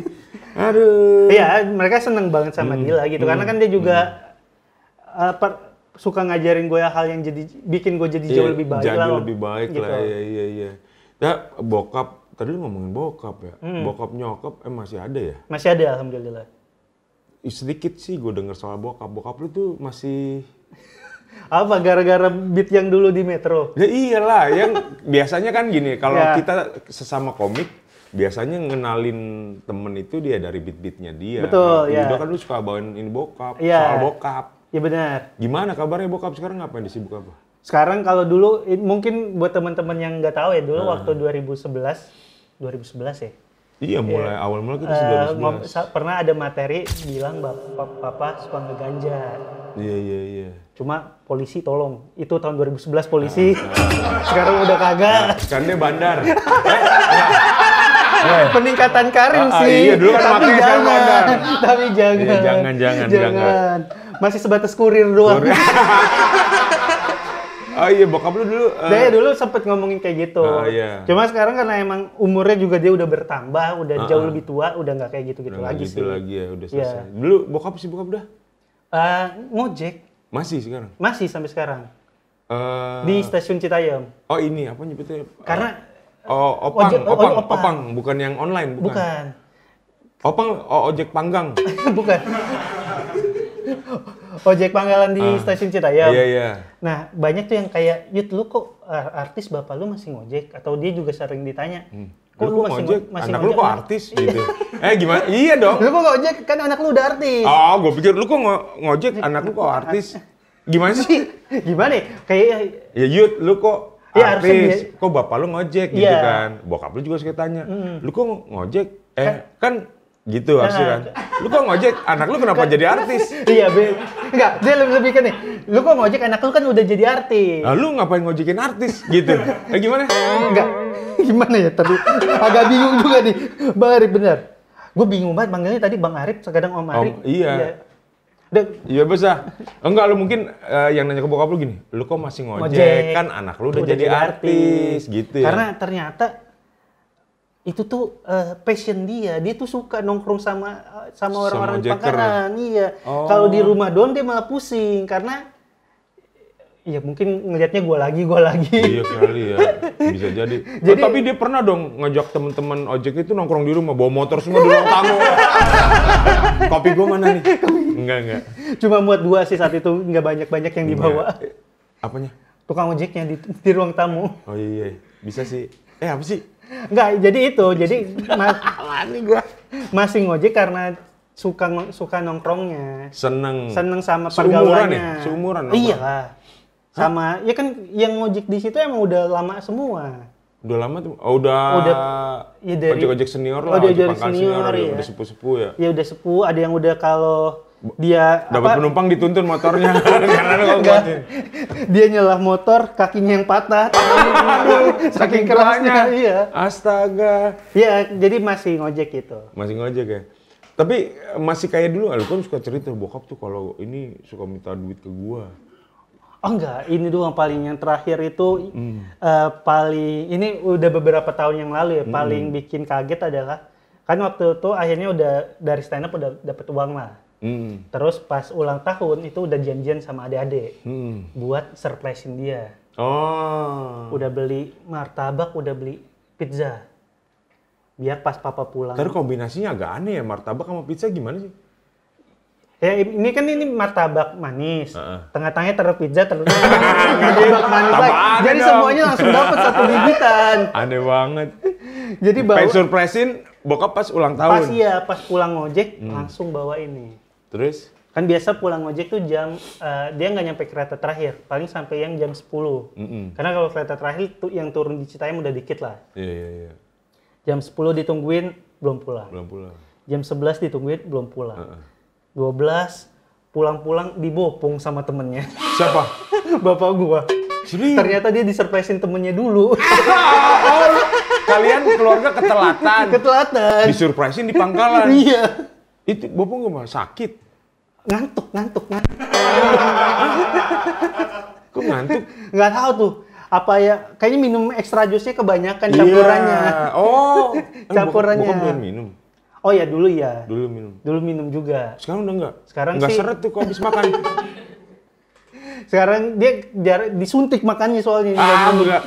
Aduh. Iya, mereka seneng banget sama hmm. Dila gitu hmm. karena kan dia juga hmm. uh, per, suka ngajarin gue hal yang jadi bikin gue jadi jauh iya, lebih baik jadi lah. lebih baik gitu. lah iya iya iya. Ya bokap tadi lu ngomongin bokap ya. Hmm. Bokap nyokap eh masih ada ya? Masih ada alhamdulillah. Sedikit sih gue denger soal bokap. Bokap lu tuh masih *laughs* apa gara-gara beat yang dulu di Metro? Ya iyalah, yang *laughs* biasanya kan gini, kalau ya. kita sesama komik biasanya ngenalin temen itu dia dari beat-beatnya dia. Betul, kan? ya. Udah kan lu suka bawain ini bokap, ya. soal bokap Iya benar. Gimana kabarnya bokap sekarang ngapain disibuk apa? Sekarang kalau dulu mungkin buat teman-teman yang nggak tahu ya dulu nah. waktu 2011 2011 ya. Iya, iya mulai awal mula kita uh, Pernah ada materi bilang bapak papa suka ngeganja. Iya iya iya. Cuma polisi tolong. Itu tahun 2011 polisi. Nah, nah. *laughs* Sekarang udah kagak. Nah, sekarang dia bandar. *laughs* Eh, nah. Eh, peningkatan karir ah, ah, sih. Iya dulu kan tapi jangan, bandar. Tapi jangan. Iya, jangan, jangan, jangan. jangan masih sebatas kurir doang. *laughs* oh iya, bokap lu dulu. Uh... Dia eh, dulu sempet ngomongin kayak gitu. Uh, yeah. Iya. Cuma sekarang karena emang umurnya juga dia udah bertambah, udah uh, jauh ah. lebih tua, udah nggak kayak gitu-gitu lagi gitu sih. lagi ya, udah iya. selesai. Yeah. Dulu bokap sih bokap udah? Uh, eh, ngojek. Masih sekarang? Masih sampai sekarang. Uh, di stasiun Citayam. Oh ini apa nyebutnya? Karena oh opang, ojek, oh, opang, opang, opang, bukan yang online, bukan. Bukan. Opang oh, ojek panggang. *laughs* bukan. *laughs* ojek pangkalan di uh, stasiun Citayam. Iya, iya. Nah, banyak tuh yang kayak, Yud, lu kok artis bapak lu masih ngojek?" Atau dia juga sering ditanya. Hmm. Kok lu, lu masih ngojek? Masih anak ngojek, lu kok artis iya. gitu. eh gimana? Iya dong. Lu kok ngojek kan anak lu udah artis. Oh, gue pikir lu kok ngojek anak lu kok artis. Gimana sih? *laughs* gimana? Ya? Kayak ya Yud, lu kok ya, artis, kok bapak lu ngojek ya. gitu iya. kan. Bokap lu juga suka tanya, hmm. lu kok ngojek? Eh, kan, kan Gitu nah. kan. Nah. Lu kok ngojek anak lu kenapa jadi artis? *laughs* iya, be Enggak, dia lebih lebih kan nih. Lu kok ngojek anak lu kan udah jadi artis. Nah, lu ngapain ngojekin artis gitu? *laughs* Eh gimana? Enggak. *laughs* Gimana ya tadi? Agak bingung juga nih. Bang Arif bener. Gue bingung banget manggilnya tadi Bang Arif, sekadang Om Arif. Om, iya. iya. Iya bisa. Ah. Enggak lu mungkin uh, yang nanya ke bokap lu gini, lu kok masih ngojek? ngojek. Kan anak lu udah, udah jadi, jadi artis. artis gitu ya. Karena ternyata itu tuh uh, passion dia dia tuh suka nongkrong sama eh, sama orang-orang ya? pangkalan iya oh. kalau di rumah don dia malah pusing karena ya mungkin ngelihatnya gue lagi gue lagi iya kali ya bisa jadi, *laughs* jadi oh, tapi dia pernah dong ngajak temen-temen ojek itu nongkrong di rumah bawa motor semua di ruang tamu *laughs* kopi gue mana nih enggak enggak cuma muat dua sih saat itu nggak banyak banyak yang dibawa eh, apanya tukang ojeknya di, di ruang tamu oh iya, iya. bisa sih eh apa sih Enggak, jadi itu. Jadi *laughs* mas, masih ngojek karena suka suka nongkrongnya. Seneng. Seneng sama ya? pergaulannya. Seumuran ya? Iya lah. Sama, ya kan yang ngojek di situ emang udah lama semua. Udah lama tuh. Oh, udah udah ya dari ojek-ojek senior lah, oh, udah ojek senior, senior ya. udah iya. sepuh-sepuh ya. Ya udah sepuh, ada yang udah kalau dia dapat penumpang dituntun motornya *laughs* dia nyelah motor kakinya yang patah *laughs* saking, saking kerasnya iya astaga iya jadi masih ngojek gitu masih ngojek ya tapi eh, masih kayak dulu kan suka cerita bokap tuh kalau ini suka minta duit ke gua Oh enggak, ini doang paling yang terakhir itu hmm. uh, paling ini udah beberapa tahun yang lalu ya paling hmm. bikin kaget adalah kan waktu itu akhirnya udah dari stand up udah dapet uang lah Hmm. Terus pas ulang tahun itu udah janjian sama adik-adik hmm. buat surprisein dia. Oh. Udah beli martabak, udah beli pizza. Biar pas papa pulang. Terus kan kombinasinya agak aneh ya martabak sama pizza gimana sih? Ya ini kan ini martabak manis. Uh-uh. Tengah-tengahnya taruh pizza, taruh *laughs* martabak manis. Lagi. Jadi dong. semuanya langsung dapat satu gigitan. Aneh banget. Jadi bawa Pengen surprisein bokap pas ulang tahun. Pas iya, pas pulang ngojek hmm. langsung bawa ini. Terus? Kan biasa pulang ojek tuh jam uh, dia nggak nyampe kereta terakhir, paling sampai yang jam 10. Mm -hmm. Karena kalau kereta terakhir tuh yang turun di Citayam udah dikit lah. Iya yeah, iya yeah, iya. Yeah. Jam 10 ditungguin belum pulang. Belum pulang. Jam 11 ditungguin belum pulang. Uh -uh. 12 pulang-pulang dibopong sama temennya. Siapa? *laughs* Bapak gua. Serius? Ternyata dia disurprisein temennya dulu. Kalian keluarga ketelatan. Ketelatan. Disurprisein di pangkalan. *laughs* iya. Itu bopong gua sakit ngantuk ngantuk ngantuk kok ngantuk nggak tahu tuh apa ya kayaknya minum ekstra jusnya kebanyakan iya. campurannya oh *laughs* eh, campurannya bukan, bukan minum oh ya dulu ya dulu minum dulu minum juga sekarang udah enggak sekarang enggak sih... seret tuh kok habis makan *laughs* sekarang dia jar disuntik makannya soalnya ah enggak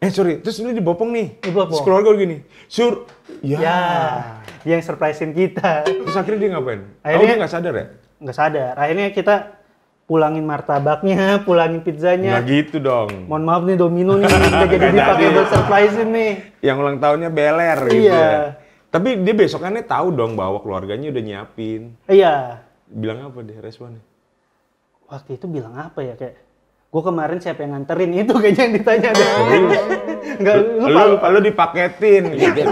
Eh sorry, terus ini dibopong nih. Dibopong. Scroll gue gini, sur, ya. ya. Yang surprisein kita. Terus akhirnya dia ngapain? Akhirnya, oh, dia nggak sadar ya? nggak sadar. Akhirnya kita pulangin martabaknya, *laughs* pulangin pizzanya. Nggak gitu dong. Mohon maaf nih Domino nih, kita *laughs* jadi gitu. dipakai buat surprise nih. Yang ulang tahunnya beler gitu iya. ya. Tapi dia besokannya tahu dong bahwa keluarganya udah nyiapin. Iya. Bilang apa deh responnya? Waktu itu bilang apa ya kayak gue kemarin siapa yang nganterin itu kayaknya yang ditanya deh. Oh, enggak, *laughs* lupa, lu, Lu dipaketin gitu.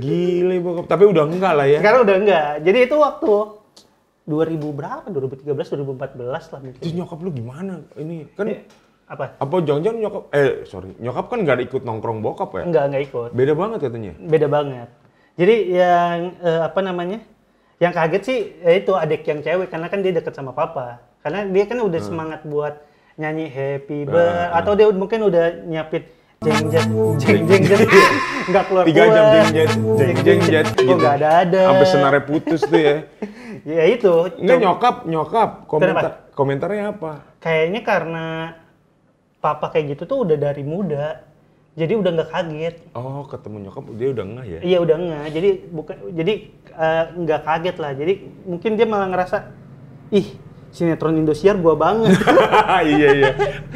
Gile bokap, tapi udah enggak lah ya. Sekarang udah enggak. Jadi itu waktu 2000 berapa? 2013, 2014 lah mungkin. Terus nyokap lu gimana? Ini kan eh, apa? Apa jangan-jangan nyokap eh sorry, nyokap kan gak ada ikut nongkrong bokap ya? Enggak enggak ikut. Beda banget katanya. Beda banget. Jadi yang eh, apa namanya? Yang kaget sih ya itu adik yang cewek karena kan dia dekat sama papa. Karena dia kan udah hmm. semangat buat nyanyi happy nah, birthday nah, atau dia mungkin udah nyiapin jeng jeng jeng jeng jet *laughs* nggak keluar tiga jam jeng jeng jeng jeng jet gitu oh, nggak ada gitu. ada sampai senarnya putus tuh ya *laughs* ya itu nggak nyokap nyokap komentar komentarnya apa kayaknya karena papa kayak gitu tuh udah dari muda jadi udah nggak kaget oh ketemu nyokap dia udah nggak ya iya udah nggak. jadi bukan jadi eh, nggak uh, kaget lah jadi mungkin dia malah ngerasa ih sinetron Indosiar gua banget *laughs* iya iya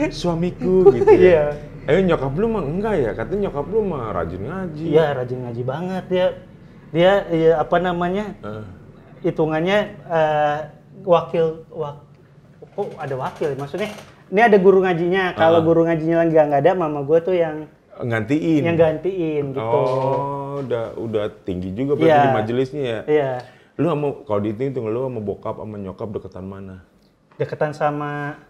suamiku gitu ya iya. Eh nyokap lu mah enggak ya, katanya nyokap lu mah rajin ngaji. Iya rajin ngaji banget ya. Dia ya, apa namanya? Uh. Hitungannya uh, wakil wak, oh ada wakil ya? maksudnya. Ini ada guru ngajinya. Kalau uh. guru ngajinya lagi nggak ada, mama gue tuh yang ngantiin Yang gantiin gitu. Oh, udah udah tinggi juga berarti yeah. di majelisnya ya. Iya. Yeah. Lu mau kalau dihitung lu sama bokap sama nyokap deketan mana? Deketan sama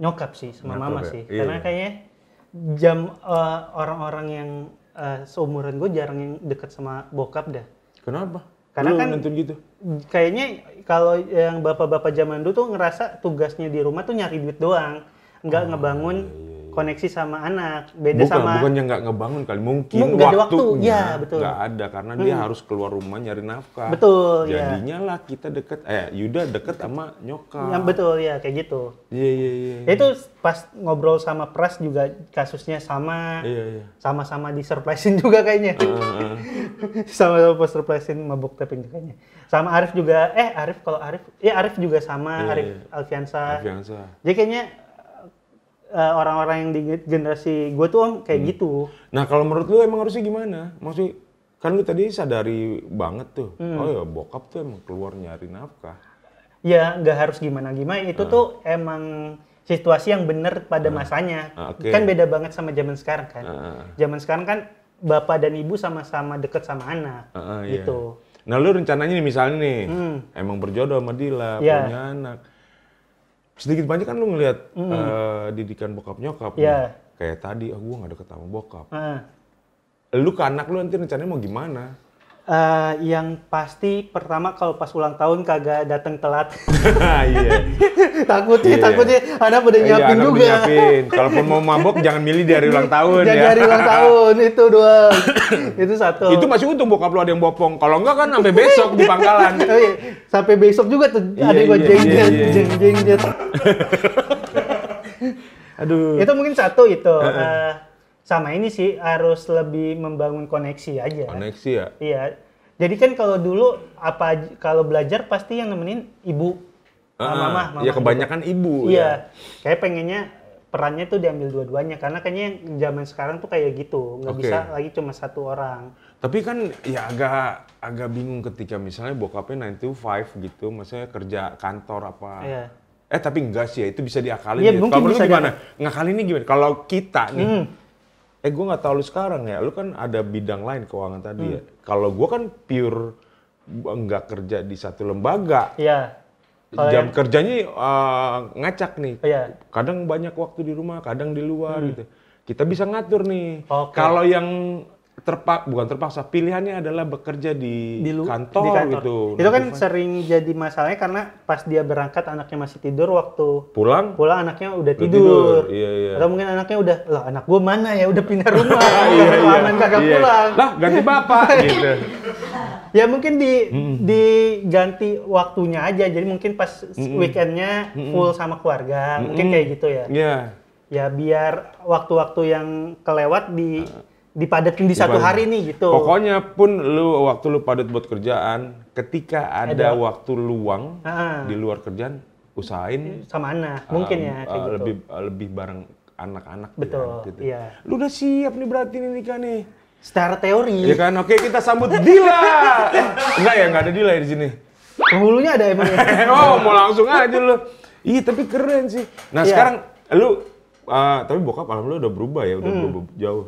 nyokap sih, sama nyokap mama ya? sih. Iya. Karena iya. kayaknya jam eh, orang-orang uh, yang uh, seumuran gue jarang yang deket sama bokap dah. Kenapa? Karena Lu kan nonton gitu. Kayaknya kalau yang bapak-bapak zaman dulu tuh ngerasa tugasnya di rumah tuh nyari duit doang, nggak oh, ngebangun iya koneksi sama anak beda bukan, sama bukan yang nggak ngebangun kali mungkin M ada waktu ya betul nggak ada karena hmm. dia harus keluar rumah nyari nafkah betul iya. jadinya ya. lah kita deket eh Yuda deket sama nyoka ya, betul ya kayak gitu iya iya iya ya. itu pas ngobrol sama Pras juga kasusnya sama iya, iya. sama-sama di surprisein juga kayaknya uh, *laughs* sama-sama pas surprisein mabuk tapping kayaknya sama Arif juga eh Arif kalau Arif ya Arif juga sama Arief iya, Arif iya. Alfiansa Alfiansa jadi kayaknya orang eh, orang-orang yang di generasi gue tuh om kayak hmm. gitu. Nah kalau menurut lu emang harusnya gimana? Maksud, kan lu tadi sadari banget tuh, hmm. oh ya bokap tuh emang keluar nyari nafkah. Ya nggak harus gimana-gimana, itu uh. tuh emang situasi yang benar pada uh. masanya. Ah, okay. Kan beda banget sama zaman sekarang kan. Uh. Zaman sekarang kan bapak dan ibu sama-sama deket sama anak, uh, gitu. Yeah. Nah lu rencananya nih misalnya nih, hmm. emang berjodoh sama Dila, yeah. punya anak sedikit banyak kan lu ngelihat mm. uh, didikan bokap nyokap yeah. Iya. kayak tadi ah oh, gue nggak ada sama bokap uh. lu ke anak lu nanti rencananya mau gimana Uh, yang pasti pertama kalau pas ulang tahun kagak datang telat. *laughs* Iya. *laughs* iya. takutnya, yeah. takutnya Ada udah iya, nyiapin yeah, juga. Nyiapin. Kalaupun mau mabok *laughs* jangan milih dari ulang tahun ya. Dari ulang tahun itu dua, itu satu. Itu masih untung bokap lu ada yang bopong. Kalau enggak kan sampai besok di pangkalan. Oh iya, sampai besok juga tuh ada gua yeah, jeng jeng jeng jeng. Aduh. Itu mungkin satu itu. Uh -uh. Uh, sama ini sih harus lebih membangun koneksi aja. Koneksi ya? Iya. Jadi kan kalau dulu apa kalau belajar pasti yang nemenin ibu. Ah, mama, Iya kebanyakan ibu. ibu iya. Ya. Kayak pengennya perannya tuh diambil dua-duanya karena kayaknya yang zaman sekarang tuh kayak gitu, nggak okay. bisa lagi cuma satu orang. Tapi kan ya agak agak bingung ketika misalnya bokapnya 9 to 5 gitu, maksudnya kerja kantor apa. Iya. Eh tapi enggak sih ya, itu bisa diakalin. Iya, ya. Mungkin Kalau bisa gimana? Ngakalin ini gimana? Kalau kita nih, hmm eh gue nggak tahu lu sekarang ya, lu kan ada bidang lain keuangan tadi ya. hmm. ya. Kalau gue kan pure nggak kerja di satu lembaga. Iya. jam yang... kerjanya uh, ngacak nih. Iya. Kadang banyak waktu di rumah, kadang di luar hmm. gitu. Kita bisa ngatur nih. Okay. Kalau yang terpak bukan terpaksa pilihannya adalah bekerja di, di kantor, di kantor gitu. Itu kan Nanti. sering jadi masalahnya karena pas dia berangkat anaknya masih tidur waktu pulang pulang anaknya udah tidur. tidur. Iya, iya. Atau mungkin anaknya udah lah anak gua mana ya udah pindah *laughs* rumah. iya, iya, anak kagak iya, iya. pulang. Lah ganti bapak *laughs* gitu. Ya mungkin di mm. diganti waktunya aja. Jadi mungkin pas mm weekendnya mm full sama keluarga. Mm Mungkin kayak gitu ya. Yeah. Ya biar waktu-waktu yang kelewat di uh dipadatin di satu hari nih gitu. Pokoknya pun lu waktu lu padat buat kerjaan, ketika ada, waktu luang ah. di luar kerjaan, usahain eh, sama anak, um, mungkin ya eh, kayak uh, gitu. Lebih uh, lebih bareng anak-anak ya, Betul. Ya, Iya. Lu udah siap nih berarti ini nikah nih. Secara teori. Iya kan? Oke, kita sambut Dila. Enggak ya, enggak ada Dila di sini. Penghulunya ada emang ya? *laughs* oh, mau langsung aja lu. Iya, tapi keren sih. Nah, iya. sekarang lu uh, tapi bokap alhamdulillah udah berubah ya, udah hmm. berubah jauh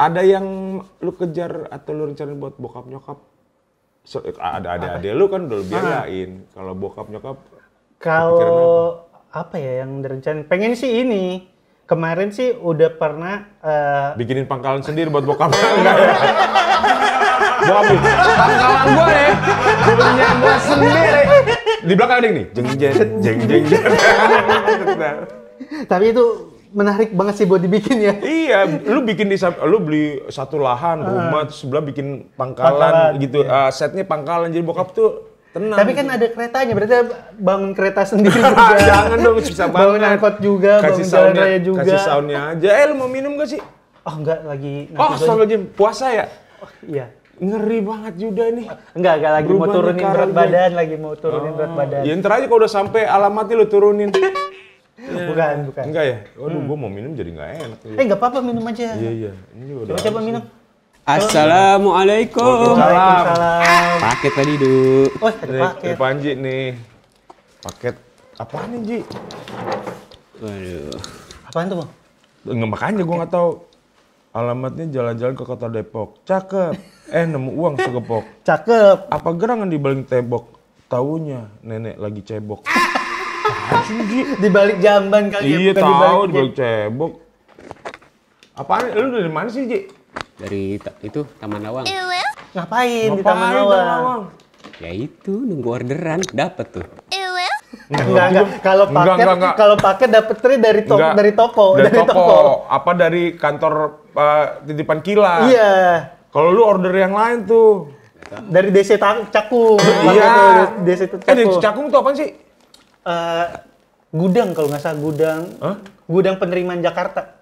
ada yang lu kejar atau lu rencanain buat bokap nyokap? So, eh, ada ada ada lu kan udah biarin. Kalau bokap nyokap kalau apa? ya yang direncanain? Pengen sih ini. Kemarin sih udah pernah uh... bikinin pangkalan sendiri buat bokap. *laughs* Enggak ya? Bobby, pangkalan gue ya punya gue sendiri. Di belakang ada ini, jeng jeng jeng jeng jeng. Tapi itu menarik banget sih buat dibikin ya. Iya, lu bikin di lu beli satu lahan ah. rumah terus sebelah bikin pangkalan, pangkalan gitu. Iya. Uh, setnya pangkalan jadi bokap tuh tenang. Tapi kan gitu. ada keretanya, berarti bangun kereta *laughs* sendiri juga. Jangan dong susah banget. Bangun angkot juga, kasih bangun jalan raya juga. Kasih soundnya aja. Eh lu mau minum gak sih? Oh enggak lagi. Oh, soalnya jam puasa ya? Oh, iya. Ngeri banget juga nih. Enggak, enggak lagi Berubah mau turunin berat badan, lagi mau turunin oh. berat ah, badan. Ya ntar aja kalau udah sampai alamatnya lu turunin. *laughs* Iya. bukan, bukan. Enggak ya? Waduh, hmm. gue mau minum jadi enggak enak. Eh, nggak apa-apa minum aja. Iya, iya. Ini udah coba, coba minum. Assalamualaikum. Waalaikumsalam. Paket tadi, Du. Oh, ada nih, paket. Panji nih. Paket apaan nih, Ji? Waduh. Apaan tuh, Bang? Nggak makanya gue nggak tahu. Alamatnya jalan-jalan ke kota Depok. Cakep. Eh, nemu uang segepok. Cakep. Apa gerangan di balik tembok? Taunya nenek lagi cebok di balik jamban kali ya, iya, ya, bukan tahu, di balik, cebok. Apaan? Lu dari mana sih, Ji? Dari itu Taman Lawang. Ngapain, di Taman Lawang? Ya itu nunggu orderan, dapat tuh. Enggak, enggak. Kalau paket kalau paket dapat tri dari toko dari toko, dari, toko. Apa dari kantor uh, titipan kilang Iya. Kalau lu order yang lain tuh dari DC Cakung. Iya. iya. Eh, DC Cakung tuh apa sih? uh, gudang kalau nggak salah gudang huh? gudang penerimaan Jakarta.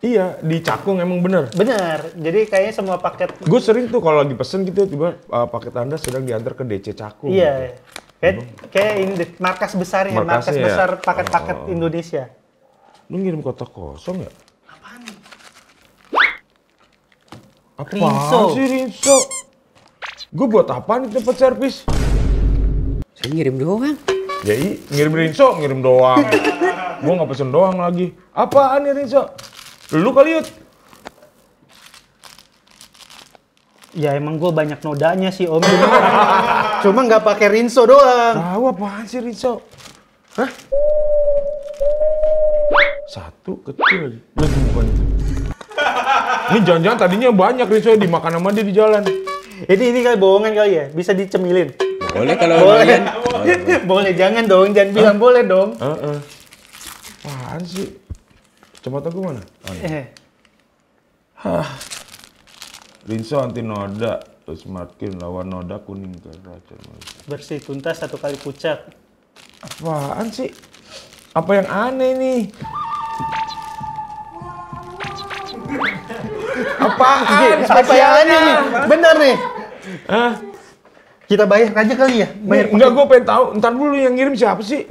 Iya, di Cakung emang bener. Bener, jadi kayaknya semua paket. Gue sering tuh kalau lagi pesen gitu, ya, tiba uh, eh, paket anda sedang diantar ke DC Cakung. Iya, gitu. kayak, kayak ini markas besar ya, markas ya? besar paket-paket oh. Indonesia. Lu ngirim kota kosong ya? Apaan? Apa Rinso. sih Rinso? Gue buat apa nih tempat servis? Saya ngirim doang. Ya i, ngirim Rinso, ngirim doang. gua nggak pesen doang lagi. Apaan ya Rinso? Lu kali yut? Ya emang gue banyak nodanya sih om. *laughs* Cuma nggak pakai Rinso doang. Tahu apaan sih Rinso? Hah? Satu kecil lagi. Lagi bukan itu. Ini jangan-jangan tadinya banyak Rinso dimakan sama dia di jalan. Ini ini kali bohongan kali ya, bisa dicemilin boleh kalau boleh. boleh. *laughs* boleh. boleh jangan dong, jangan bilang bilang boleh dong. Wah Uh -uh. Apaan sih? cepat aku mana? Oh, iya. Eh. Hah. Rinso anti noda, semakin lawan noda kuning keracun. Bersih tuntas satu kali pucat. Apaan sih? Apa yang aneh nih? Apaan? Apa yang aneh nih? Bener nih. Hah? Kita bayar aja kali ya? Bayar enggak, gue pengen tahu. Ntar dulu yang ngirim siapa sih?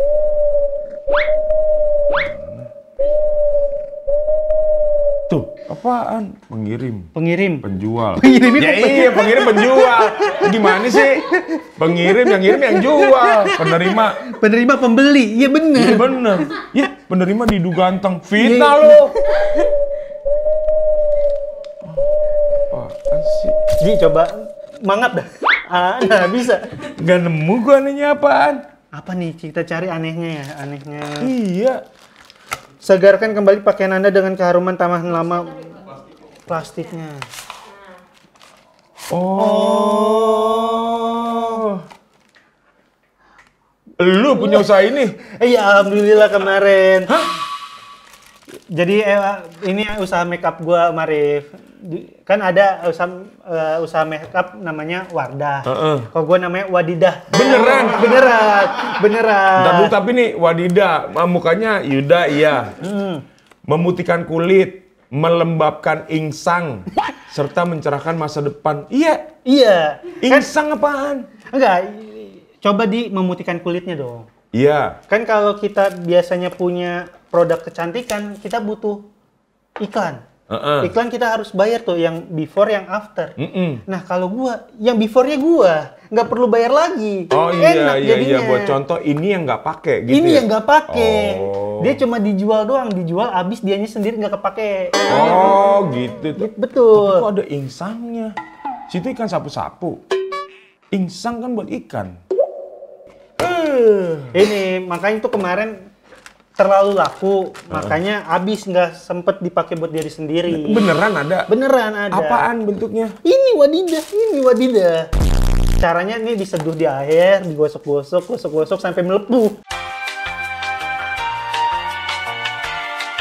Tuh. Apaan? Pengirim. Pengirim. Penjual. Pengirim ya iya, pengirim penjual. Gimana sih? Pengirim yang ngirim yang jual. Penerima. Penerima pembeli. Iya bener. Iya bener. Iya, penerima diduga ganteng. Fitnah iya. lo. Apaan sih? Ji, coba mangap dah. Ah, *laughs* bisa. Gak nemu gue anehnya apaan. Apa nih kita cari anehnya ya? Anehnya. Iya. Segarkan kembali pakaian Anda dengan keharuman tamahan lama plastiknya. Oh. Lu punya usaha ini? Iya, alhamdulillah kemarin. Hah? Jadi eh, ini usaha makeup gua, Marif kan ada usaha uh, usaha makeup namanya Wardah. Uh -uh. Kalau gue namanya Wadidah. Beneran, beneran, beneran. Tapi tapi nih Wadidah, mukanya Yuda iya. Hmm. Memutihkan kulit, melembabkan insang, serta mencerahkan masa depan. Iya. Iya. Kan insang kan, apaan? Enggak, coba di memutihkan kulitnya dong. Iya. Kan kalau kita biasanya punya produk kecantikan, kita butuh iklan. Uh-uh. Iklan kita harus bayar tuh yang before yang after. Mm-mm. Nah kalau gua yang beforenya gua nggak perlu bayar lagi. Oh Enak iya iya, iya jadinya. iya. Buat contoh ini yang nggak pakai. Gitu ini ya? yang nggak pakai. Oh. Dia cuma dijual doang, dijual abis dianya sendiri nggak kepake. Oh gitu. gitu. Betul. Tapi kok ada insangnya? Situ ikan sapu-sapu. Insang kan buat ikan. Uh. Ini makanya tuh kemarin terlalu laku uh. makanya abis nggak sempet dipakai buat diri sendiri beneran ada beneran ada apaan bentuknya ini wadidah ini wadidah caranya ini diseduh di air digosok-gosok gosok-gosok sampai melepuh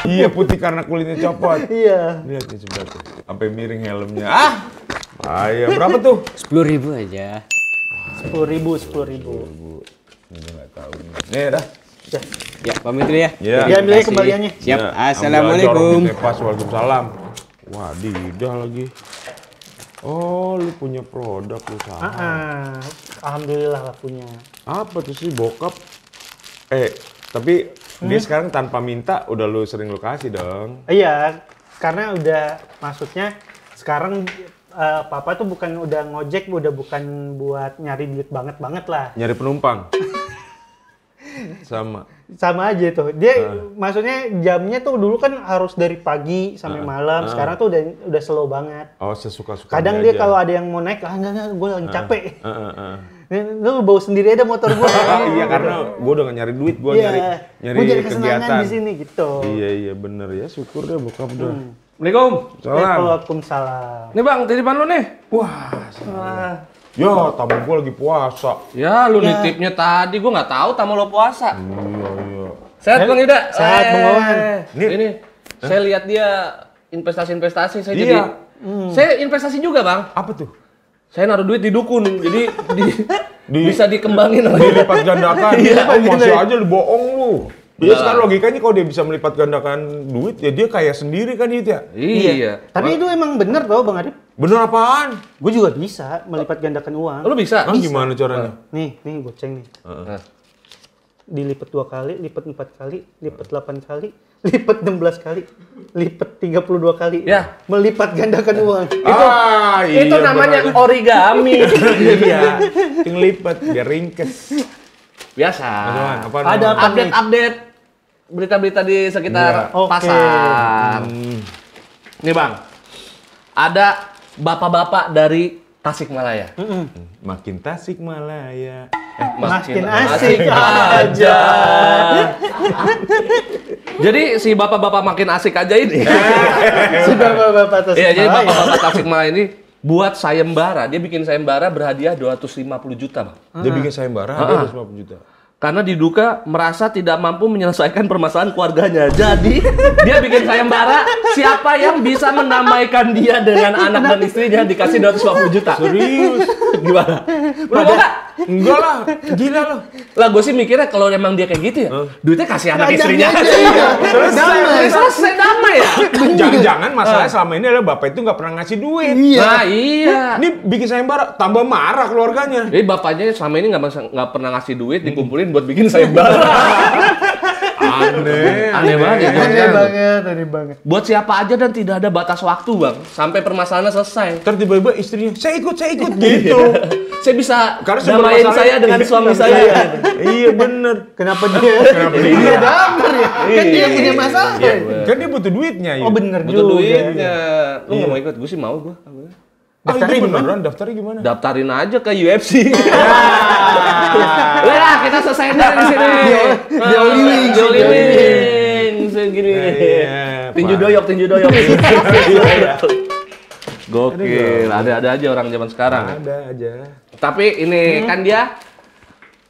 iya putih karena kulitnya copot *laughs* iya lihat nih coba tuh sampai miring helmnya ah ayo berapa tuh sepuluh ribu aja sepuluh ribu sepuluh ribu, 10 ribu. Ini nggak tahu nih dah Ya, pak menteri ya. Ya, ya ambil kembaliannya. Siap. Ya, Assalamualaikum. Waalaikumsalam. Wah, didah lagi. Oh, lu punya produk lu sama. Ah, ah. Alhamdulillah lah punya. Apa tuh sih bokap? Eh, tapi hmm? dia sekarang tanpa minta udah lu sering lu kasih dong. Iya, karena udah maksudnya sekarang uh, papa tuh bukan udah ngojek, udah bukan buat nyari duit banget banget lah. Nyari penumpang. Sama. Sama aja tuh. Dia uh. maksudnya jamnya tuh dulu kan harus dari pagi sampai uh. malam. Uh. Sekarang tuh udah udah slow banget. Oh, sesuka-suka. Kadang dia kalau ada yang mau naik, ah enggak enggak, gue lagi uh. capek. Uh. Uh. Uh. Lu bau sendiri aja motor gue. *laughs* iya, karena gue udah nyari duit, gue yeah. nyari nyari, gua jadi kegiatan di sini gitu. Iya, iya bener ya. Syukur deh bokap udah. Hmm. Assalamualaikum. Salam. Waalaikumsalam. Nih Bang, titipan lu nih. Wah. Wah. Ya, tamu gue lagi puasa. Ya, lu ya. nitipnya tadi gue nggak tahu tamu lo puasa. Iya, iya. Sehat Bang Ida. Sehat Bang Owen. Eh, ini, ini eh? saya lihat dia investasi-investasi saya iya. jadi hmm. saya investasi juga, Bang. Apa tuh? Saya naruh duit di dukun. jadi di, di, bisa dikembangin. Dilipat gandakan. *laughs* Iya, oh, masih gitu. aja dibohong lu. Iya sekarang logikanya kalau dia bisa melipat gandakan duit ya dia kaya sendiri kan gitu ya. Iya. iya. Tapi Wah. itu emang bener tau Bang Adip. Bener apaan? Gue juga bisa melipat gandakan uang. Oh, Lo bisa? Nah, bisa. gimana caranya? Uh. Nih, nih goceng nih. Uh. Nah. Dilipat dua kali, lipat empat kali, lipat delapan kali, *laughs* lipat enam belas kali, lipat tiga puluh dua kali. Ya. Melipat gandakan uang. *laughs* Itu, ah, itu iya, itu namanya bener. origami. *laughs* iya. Tinggal lipat biar ringkes. Biasa. Apaan, apaan ada update-update berita-berita di sekitar iya. okay. pasar. Hmm. Nih bang, ada bapak-bapak dari Tasikmalaya. Mm-hmm. Makin Tasikmalaya, eh, makin, makin asik, asik *laughs* aja. aja. *laughs* jadi si bapak-bapak makin asik aja ini. *laughs* si bapak-bapak Tasikmalaya. Iya, jadi bapak-bapak Tasikmalaya ini buat sayembara, dia bikin sayembara berhadiah 250 juta, Bang. Dia bikin sayembara 250 juta karena diduga merasa tidak mampu menyelesaikan permasalahan keluarganya. Jadi dia bikin sayembara siapa yang bisa menamaikan dia dengan anak dan istrinya dikasih 250 juta. Serius? Gimana? Lu mau gak? Enggak lah, gila loh. Lah gue sih mikirnya kalau emang dia kayak gitu ya, duitnya kasih anak nah, istrinya. *laughs* Terus damai. Selesai damai ya. Jangan-jangan masalahnya selama ini adalah bapak itu nggak pernah ngasih duit. Iya. Nah, iya. Ini bikin sayembara tambah marah keluarganya. Jadi bapaknya selama ini nggak pernah ngasih duit hmm. dikumpulin buat bikin sayembara. aneh, aneh, aneh banget, ya, aneh, banget, aneh banget. Buat siapa aja dan tidak ada batas waktu bang, sampai permasalahannya selesai. Terus tiba-tiba istrinya, saya ikut, saya ikut iya. gitu. saya bisa Karena damain saya dengan suami saya. Iya, iya. iya bener. Kenapa dia? Kenapa dia? Dia ya. Kan dia punya masalah. Iya, kan dia butuh duitnya. Ya. Oh bener butuh juga. Butuh duitnya. Lu nggak mau ikut? Gue sih mau gue. Oh, daftarin ah, beneran, daftarin gimana? Daftarin aja ke UFC. *laughs* Ya. Lah, kita selesai dari sini. Dioliwing, ah, dioliwing. Segini. Iya, iya, tinju doyok, tinju doyok. *laughs* Gokil, ada-ada aja orang zaman sekarang. Ada aja. Tapi ini hmm. kan dia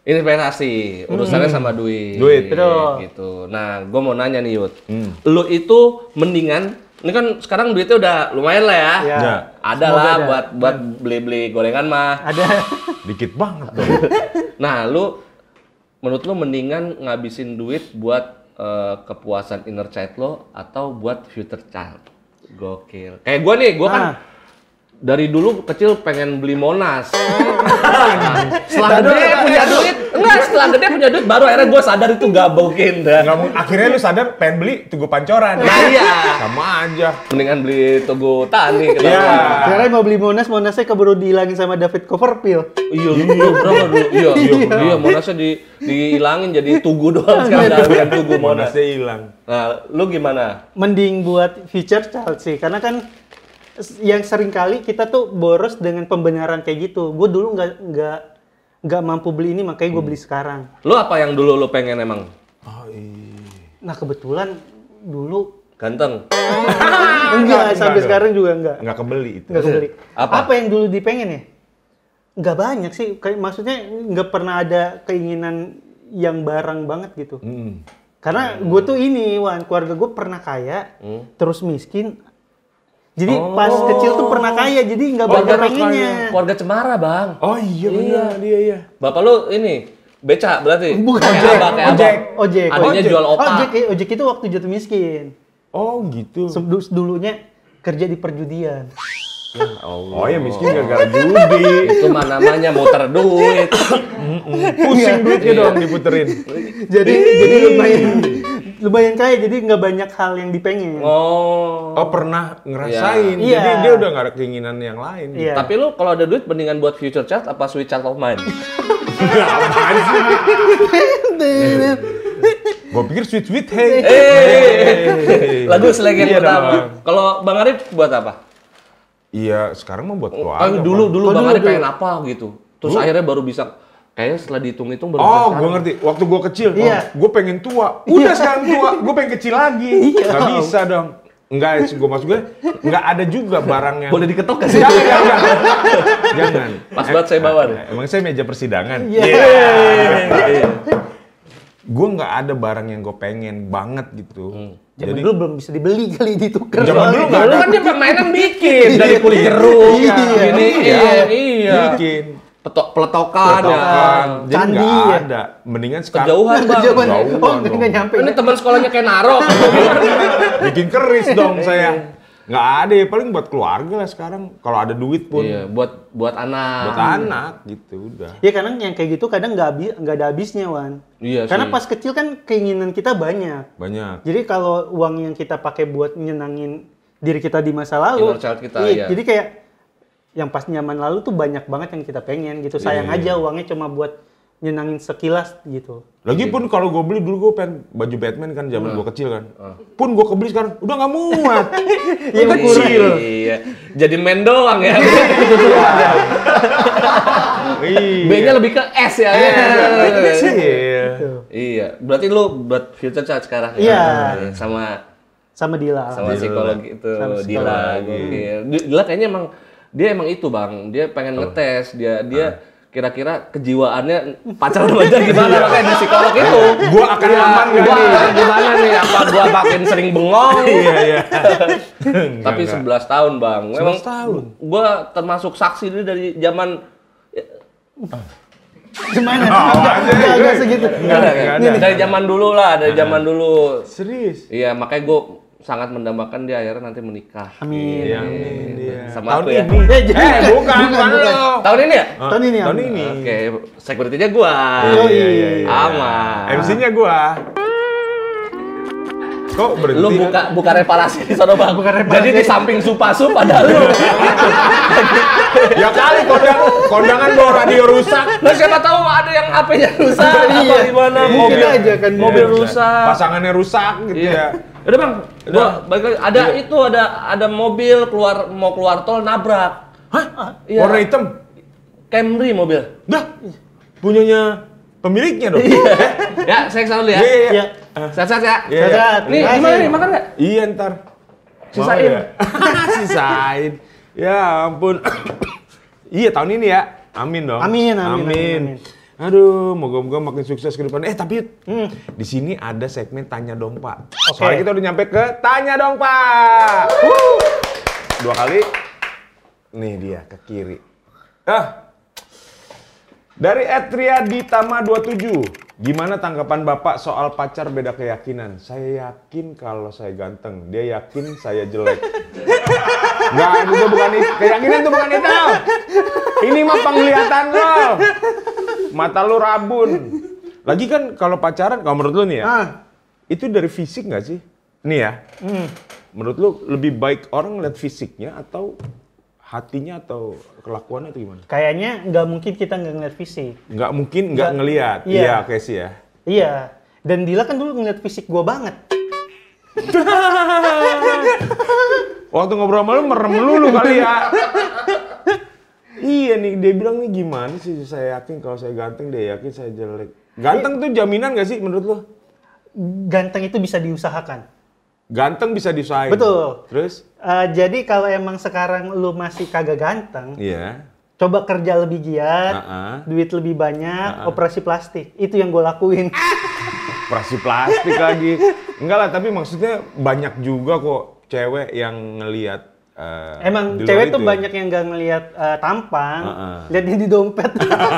investasi, hmm. urusannya hmm. sama duit. Duit, betul. Gitu. Nah, gue mau nanya nih, Yud. Hmm. Lu itu mendingan ini kan sekarang duitnya udah lumayan lah ya. Iya. ya. Ada lah ada. buat buat hmm. beli-beli gorengan mah. Ada. *laughs* Dikit banget dong. *laughs* nah, lu menurut lu mendingan ngabisin duit buat uh, kepuasan inner child lo atau buat future child? Gokil. Kayak gua nih, gua nah. kan ah dari dulu kecil pengen beli Monas. Oh. *laughs* setelah gede punya eh, duit, enggak setelah gede punya duit baru akhirnya gue sadar itu gak mungkin akhirnya lu sadar pengen beli Tugu Pancoran. Nah iya. Sama aja. Mendingan beli Tugu Tani. Iya. Karena mau beli Monas, Monasnya keburu dihilangin sama David Copperfield. Iya, iya, berapa iya, dulu? Iya, iya, iya. Monasnya di dihilangin jadi Tugu doang iya. sekarang. Ada bukan Tugu Monasnya hilang. Nah, lu gimana? Mending buat feature Chelsea karena kan yang sering kali kita tuh boros dengan pembenaran kayak gitu. Gue dulu nggak nggak nggak mampu beli ini makanya gue hmm. beli sekarang. Lo apa yang dulu lo pengen emang? Oh, iya. Nah kebetulan dulu ganteng. *laughs* enggak, enggak sampai sekarang juga enggak. Enggak kebeli itu. Enggak kebeli. Apa? Apa yang dulu dipengen ya? Enggak banyak sih. Kayak maksudnya enggak pernah ada keinginan yang barang banget gitu. Hmm. Karena hmm. gue tuh ini, Wan, keluarga gue pernah kaya, hmm. terus miskin, jadi oh. pas kecil tuh pernah kaya, jadi nggak banyak pengennya. Keluarga Cemara, Bang. Oh iya, iya. benar dia iya. Bapak lu ini beca berarti. Bukan kaya ojek, abang, kaya ojek, abang. ojek. Adanya jual opak. Oh, ojek, eh, ojek itu waktu jatuh miskin. Oh gitu. Sebelum dulunya kerja di perjudian. Ya oh, Oh ya miskin iya. gara-gara judi. Itu mah namanya muter duit. Pusing duitnya iya. dong diputerin. Jadi jadi lumayan lumayan kaya jadi nggak banyak hal yang dipengen. Oh. Oh pernah ngerasain. Yeah. Jadi yeah. dia udah nggak ada keinginan yang lain. Yeah. Tapi lu kalau ada duit mendingan buat future chat apa switch chat of mine? sih? *laughs* Gue pikir sweet sweet hey. hey. Lagu selagi yang iya pertama. Kalau Bang Arif buat apa? Iya, sekarang mau buat doa. Oh, dulu dulu Bang oh, Arif pengen apa gitu. Terus akhirnya baru bisa Kayaknya setelah dihitung-hitung baru Oh, gue ngerti. Waktu gue kecil, iya. oh, gue pengen tua. Iya. Udah sekarang tua, gue pengen kecil lagi. *laughs* Iya. Gak bisa dong. Enggak, gue maksud gue, enggak ada juga barang yang... Boleh diketok ke sih? Jangan, jangan. jangan. Pas banget saya bawa deh. Emang saya meja persidangan? Iya. Yeah. Yeah. Iya. gue nggak ada barang yang gue pengen banget gitu. Hmm. Jaman Jadi, dulu belum bisa dibeli kali ditukar. Jaman dulu nggak ada. kan dia permainan bikin iya. dari kulit jeruk. Iya, iya, iya. Bikin petok peletokan, peletokan. Ya. Jadi Candi ya. ada. Mendingan sekarang kejauhan, Bang. Kejauhan. oh, dong. nyampe. Ya. Oh, ini teman sekolahnya kayak Naro. *laughs* Bikin keris dong saya. Nggak ada ya, paling buat keluarga lah sekarang. Kalau ada duit pun. Iya, buat buat anak. Buat anak gitu udah. Ya kadang yang kayak gitu kadang nggak nggak ada habisnya, Wan. Iya sih. Karena pas kecil kan keinginan kita banyak. Banyak. Jadi kalau uang yang kita pakai buat nyenangin diri kita di masa lalu. Inner child kita, iya. iya. Jadi kayak yang pas nyaman lalu tuh banyak banget yang kita pengen gitu. Iya, Sayang yeah. aja iya. uangnya cuma buat nyenangin sekilas gitu. Lagi pun iya. kalau gue beli dulu gue pengen baju Batman kan zaman uh. Hmm. gue kecil kan. Uh. Pun gue kebeli sekarang udah nggak muat. *laughs* Iya kecil. Iya. Jadi men doang ya. *laughs* B-nya lebih ke S ya. Eh, iya. Iya. Berarti lu buat future chat sekarang ya. Iya. Sama sama Dila. Sama psikologi itu Dila. Gitu. Dila kayaknya emang dia emang itu bang dia pengen oh. ngetes dia dia ah. kira-kira kejiwaannya pacar aja gimana iya. makanya di psikolog itu gua akan ya, aman gua nih gimana nih apa gua makin sering bengong iya iya *laughs* tapi enggak. 11 tahun bang memang tahun gua termasuk saksi ini dari zaman ya. gimana oh, enggak enggak enggak segitu enggak, enggak, enggak, enggak, dari zaman dulu lah dari zaman dulu serius iya makanya gua sangat mendambakan dia akhirnya nanti menikah. Amin. Iya, amin. Iya. Sama tahun aku ya. Eh, eh *laughs* bukan, bukan, Tahun ini ya? Oh, tahun ini. Tahun ini. Oke, okay. security-nya gua. Oh, iya, iya, iya. iya. Aman. MC-nya gua kok berhenti? Lu buka buka reparasi di sana bang. Buka reparasi. Jadi di samping sup ada lu. Iya. ya kali kondang, kondangan bawa radio rusak. Lu siapa tahu ada yang HP-nya rusak iya. gimana? Iya. Mobil aja kan iya. mobil rusak. Pasangannya rusak gitu ya. Udah bang, Udah. Ada iya. itu ada ada mobil keluar mau keluar tol nabrak. Hah? Iya. Warna hitam. Camry mobil. Dah. Punyanya pemiliknya dong. Iya. Eh? ya, saya kesana dulu ya. Iya, iya, iya. Eh. Sehat-sehat ya? Iya, iya. sehat Nih, Makasih. gimana nih? Makan nggak? Iya, ntar. Sisain. Ya? *laughs* Sisain. Ya ampun. *coughs* iya, tahun ini ya. Amin dong. Amin, amin. amin. amin. Aduh, moga-moga makin sukses ke depan. Eh, tapi hmm. di sini ada segmen tanya dong, Pak. Okay. Soalnya kita udah nyampe ke tanya dong, Pak. Dua kali. Nih dia ke kiri. Ah, dari Etria Ditama 27, gimana tanggapan Bapak soal pacar beda keyakinan? Saya yakin kalau saya ganteng, dia yakin saya jelek. Enggak, *laughs* itu bukan itu. Keyakinan itu bukan itu. Ini mah penglihatan lo. Mata lo rabun. Lagi kan kalau pacaran, kalau menurut lo nih ya, ah. itu dari fisik nggak sih? Nih ya, hmm. menurut lo lebih baik orang lihat fisiknya atau hatinya atau kelakuannya itu gimana? Kayaknya nggak mungkin kita nggak ngeliat fisik. Nggak mungkin nggak ngeliat. Iya, iya kayak sih ya. Iya. Dan Dila kan dulu ngeliat fisik gua banget. *laughs* Waktu ngobrol sama lu merem lu kali ya. iya nih, dia bilang nih gimana sih saya yakin kalau saya ganteng dia yakin saya jelek. Ganteng iya. tuh jaminan gak sih menurut lo? Ganteng itu bisa diusahakan Ganteng bisa desain. Betul. Terus? Uh, jadi kalau emang sekarang lu masih kagak ganteng, yeah. coba kerja lebih giat, uh -uh. duit lebih banyak, uh -uh. operasi plastik. Itu yang gue lakuin. *laughs* operasi plastik lagi. Enggak lah, tapi maksudnya banyak juga kok cewek yang ngeliat. Uh, Emang cewek tuh ya? banyak yang gak ngeliat uh, tampang, uh -uh. lihatnya di dompet. *laughs*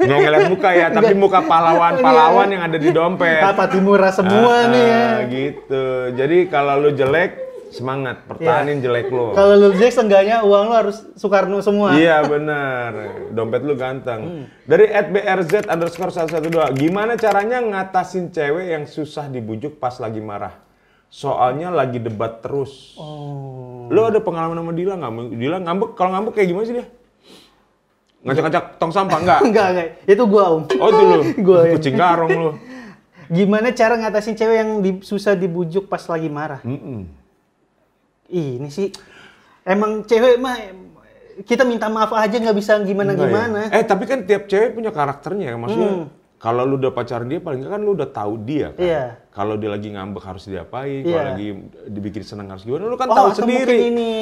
nggak ngeliat muka ya, tapi muka pahlawan-pahlawan yang ada di dompet. Apa timura semua uh, nih ya. Ah, gitu. Jadi kalau lu jelek, semangat pertahanin yeah. jelek lo kalau lu jelek seenggaknya uang lo harus Soekarno semua iya bener. dompet lu ganteng hmm. dari @brz underscore 112 gimana caranya ngatasin cewek yang susah dibujuk pas lagi marah soalnya lagi debat terus oh. lo ada pengalaman sama Dila nggak Dila ngambek kalau ngambek kayak gimana sih dia ngajak-ngajak tong sampah enggak? *laughs* enggak, enggak. Itu gua, Om. Oh, itu lu. *laughs* gua. Ya. Kucing garong lu. *laughs* Gimana cara ngatasin cewek yang di, susah dibujuk pas lagi marah? Mm -mm. Ih, ini sih emang cewek mah kita minta maaf aja nggak bisa gimana-gimana. Ya. Eh, tapi kan tiap cewek punya karakternya, maksudnya. Mm. Kalau lu udah pacaran dia paling kan lu udah tahu dia kan. Yeah. Kalau dia lagi ngambek harus diapain, yeah. kalau iya. lagi dibikin senang harus gimana, lu kan oh, tahu sendiri. Mungkin ini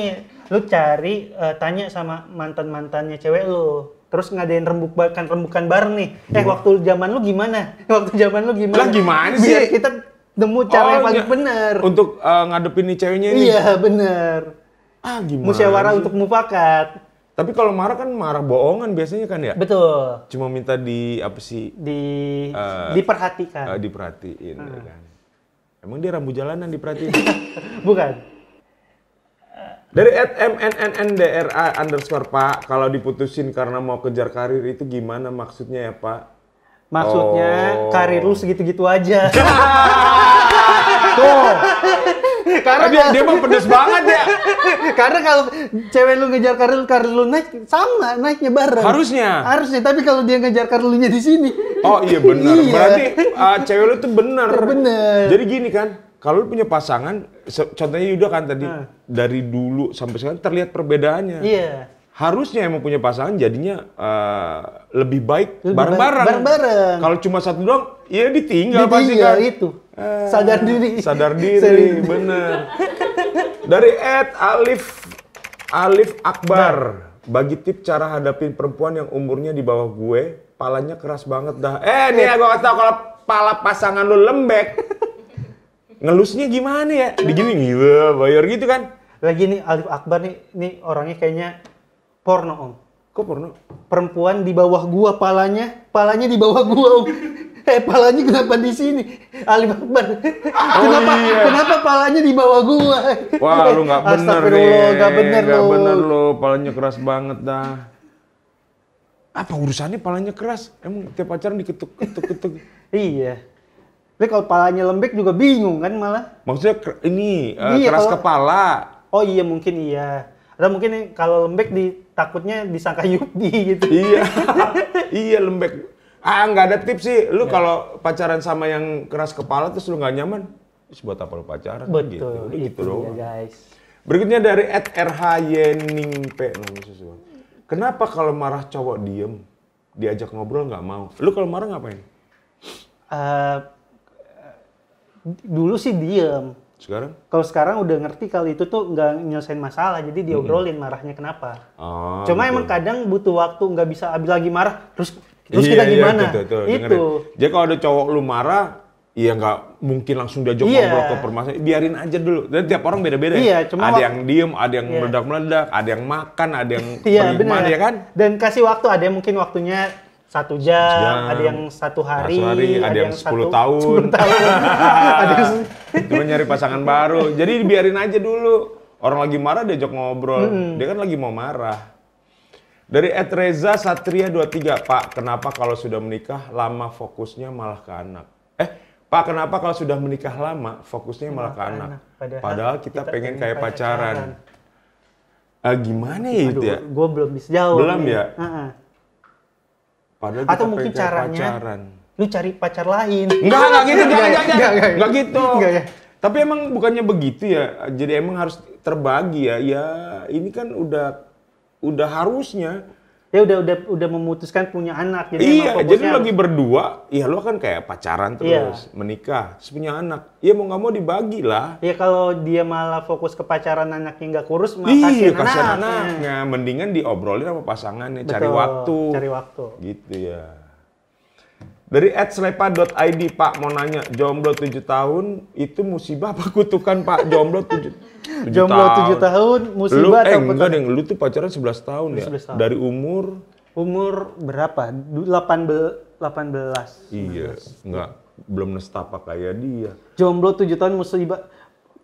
lu cari uh, tanya sama mantan-mantannya cewek lu. Terus ngadain rembukan rembukan bareng nih. Eh, gimana? Eh waktu zaman lu gimana? *laughs* Waktu zaman lu gimana? Lah gimana sih? Biar kita nemu cara oh, yang paling benar. Untuk uh, ngadepin nih ceweknya ini. Iya, benar. Ah, gimana? Musyawarah untuk mufakat. Tapi kalau marah kan marah bohongan biasanya kan ya? Betul. Cuma minta di apa sih? Di uh, diperhatikan. Uh, diperhatiin hmm. kan. Emang dia rambu jalanan diperhatiin? *laughs* Bukan. Dari at underscore pak, kalau diputusin karena mau kejar karir itu gimana maksudnya ya pak? Maksudnya oh. karir lu segitu-gitu aja. *laughs* karena dia, dia mah pedes banget ya. *laughs* karena kalau cewek lu ngejar karir karir lu naik sama naiknya bareng. Harusnya. Harusnya, tapi kalau dia ngejar karir lu nya di sini. Oh iya benar. Iya. Berarti uh, cewek lu tuh benar. Benar. Jadi gini kan, kalau lu punya pasangan, contohnya Yuda kan tadi hmm. dari dulu sampai sekarang terlihat perbedaannya. Iya. Harusnya emang punya pasangan jadinya uh, lebih baik bareng-bareng. Bareng-bareng. Kalau cuma satu doang, ya ditinggal, ditinggal pasti kan. itu. Eh, sadar diri. Sadar diri, bener. Dari Ed Alif Alif Akbar. Nah. Bagi tip cara hadapin perempuan yang umurnya di bawah gue, palanya keras banget dah. Eh, nih ya gue kasih tau kalau pala pasangan lu lembek, ngelusnya gimana ya? begini gila, bayar gitu kan. Lagi nih Alif Akbar nih, nih orangnya kayaknya porno om. Kok porno? Perempuan di bawah gua palanya, palanya di bawah gua om. Eh palanya kenapa di sini? Ali Akbar. Oh, kenapa iya. kenapa palanya di bawah gua? Wah, lu nggak bener lu Nggak bener lu. bener lu, palanya keras banget dah. Apa urusannya palanya keras? Emang tiap pacaran diketuk-ketuk-ketuk. *laughs* iya. Tapi kalau palanya lembek juga bingung kan malah. Maksudnya ini uh, iya, keras kalo... kepala. Oh iya mungkin iya. Atau mungkin kalau lembek di takutnya disangka Yupi gitu. Iya. *laughs* iya lembek Ah nggak ada tips sih. Lu ya. kalau pacaran sama yang keras kepala terus lu nggak nyaman, buat apa lu pacaran? Kan gitu. Betul. Gitu, itu gitu dong. Ya, guys. Berikutnya dari at nah, Kenapa kalau marah cowok diem, diajak ngobrol nggak mau? Lu kalau marah ngapain? Uh, dulu sih diem. Sekarang? Kalau sekarang udah ngerti kalau itu tuh nggak nyelesain masalah, jadi diobrolin mm -hmm. marahnya kenapa. Oh, Cuma betul. emang kadang butuh waktu, nggak bisa abis lagi marah, terus terus iya, kita gimana iya, itu. itu, itu jadi kalau ada cowok lu marah Iya nggak mungkin langsung diajak iya. ngobrol ke permasalahan. Biarin aja dulu. Dan tiap orang beda-beda. Iya, cuma ada waktu... yang diem, ada yang iya. meledak-meledak, ada yang makan, ada yang *laughs* iya, pergi kemana ya kan? Dan kasih waktu. Ada yang mungkin waktunya satu jam, jam, ada yang satu hari, satu hari ada, ada yang sepuluh tahun, 10 tahun. *laughs* cuma nyari pasangan baru. Jadi biarin aja dulu. Orang lagi marah diajak ngobrol. Mm -hmm. Dia kan lagi mau marah. Dari Ed Reza Satria 23, Pak, kenapa kalau sudah menikah lama fokusnya malah ke anak? Eh, Pak, kenapa kalau sudah menikah lama fokusnya malah, malah ke anak? anak. Padahal, Padahal kita, kita pengen, pengen kayak pacaran. pacaran. Uh, gimana ya itu ya? Gue belum bisa jauh. Belum ya? Padahal Atau mungkin caranya pacaran. lu cari pacar lain. Enggak, enggak gitu, enggak, enggak, enggak, enggak, gitu. Enggak, ya. Tapi emang bukannya begitu ya? Jadi emang harus terbagi ya. Ya ini kan udah udah harusnya ya udah udah udah memutuskan punya anak jadi iya jadi lagi berdua ya lo kan kayak pacaran iya. terus iya. menikah terus punya anak ya mau nggak mau dibagi lah ya kalau dia malah fokus ke pacaran anaknya nggak kurus iya, kasihan, anak anaknya mendingan diobrolin sama pasangannya Betul, cari waktu cari waktu gitu ya dari @slepa.id Pak mau nanya, jomblo 7 tahun itu musibah apa kutukan Pak? Jomblo 7, 7 *laughs* Jomblo tahun. 7 tahun musibah lu, atau eh, enggak deng, lu tuh pacaran 11 tahun 11 ya. Tahun. Dari umur umur berapa? 18 18. Iya, 19. enggak belum nestapa kayak dia. Jomblo 7 tahun musibah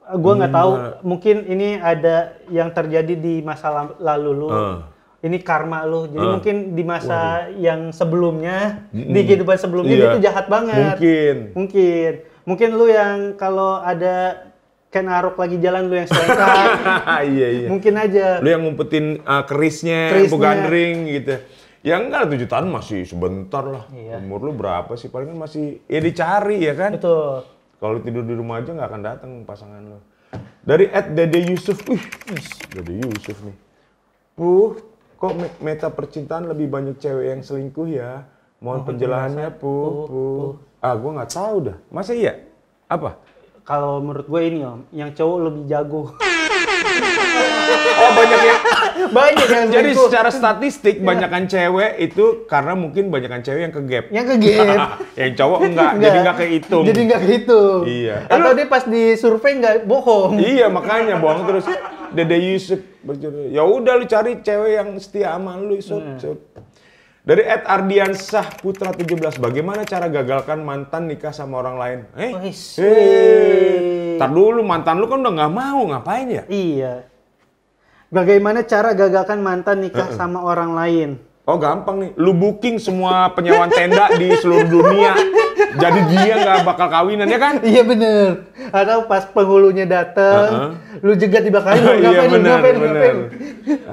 gue nggak hmm. tahu mungkin ini ada yang terjadi di masa lalu lu uh ini karma lo. Jadi uh, mungkin di masa waduh. yang sebelumnya, mm-hmm. di kehidupan sebelumnya yeah. dia iya. jahat banget. Mungkin. Mungkin. Mungkin lu yang kalau ada Ken Arok lagi jalan lu yang selengkap. *laughs* iya, iya. Mungkin aja. Lu yang ngumpetin uh, kerisnya, kerisnya. ring gitu. Ya enggak, tujuh tahun masih sebentar lah. Iya. Umur lu berapa sih? Paling masih, ya dicari ya kan? Betul. Kalau tidur di rumah aja nggak akan datang pasangan lu. Dari Ed Dede Yusuf, wih, Dede Yusuf nih. Uh, kok meta percintaan lebih banyak cewek yang selingkuh ya? Mohon oh, penjelasannya pu, pu. Ah, gue nggak tahu dah. Masa iya? Apa? Kalau menurut gue ini om, yang cowok lebih jago. Oh banyak ya *laughs* banyak yang jadi selingkuh. secara statistik iya. banyakan cewek itu karena mungkin banyakan cewek yang kegap. Yang kegap. *laughs* yang cowok enggak, *laughs* enggak, jadi enggak kehitung. Jadi enggak kehitung. Iya. Atau dia pas di survei enggak bohong. Iya makanya bohong terus. Dede Yusuf berjodoh ya udah lu cari cewek yang setia sama lu sup, hmm. sup. dari Ed Sah Putra 17 bagaimana cara gagalkan mantan nikah sama orang lain eh oh, hey. Eh. tar dulu mantan lu kan udah nggak mau ngapain ya iya bagaimana cara gagalkan mantan nikah uh -uh. sama orang lain Oh gampang nih, lu booking semua penyewaan tenda di seluruh dunia. Jadi dia nggak bakal kawinan ya kan? Iya bener. Atau pas penghulunya dateng, uh-huh. lu jegat di belakang, lu *laughs* iya, ngapain, iya, bener, ngapain, bener. ngapain.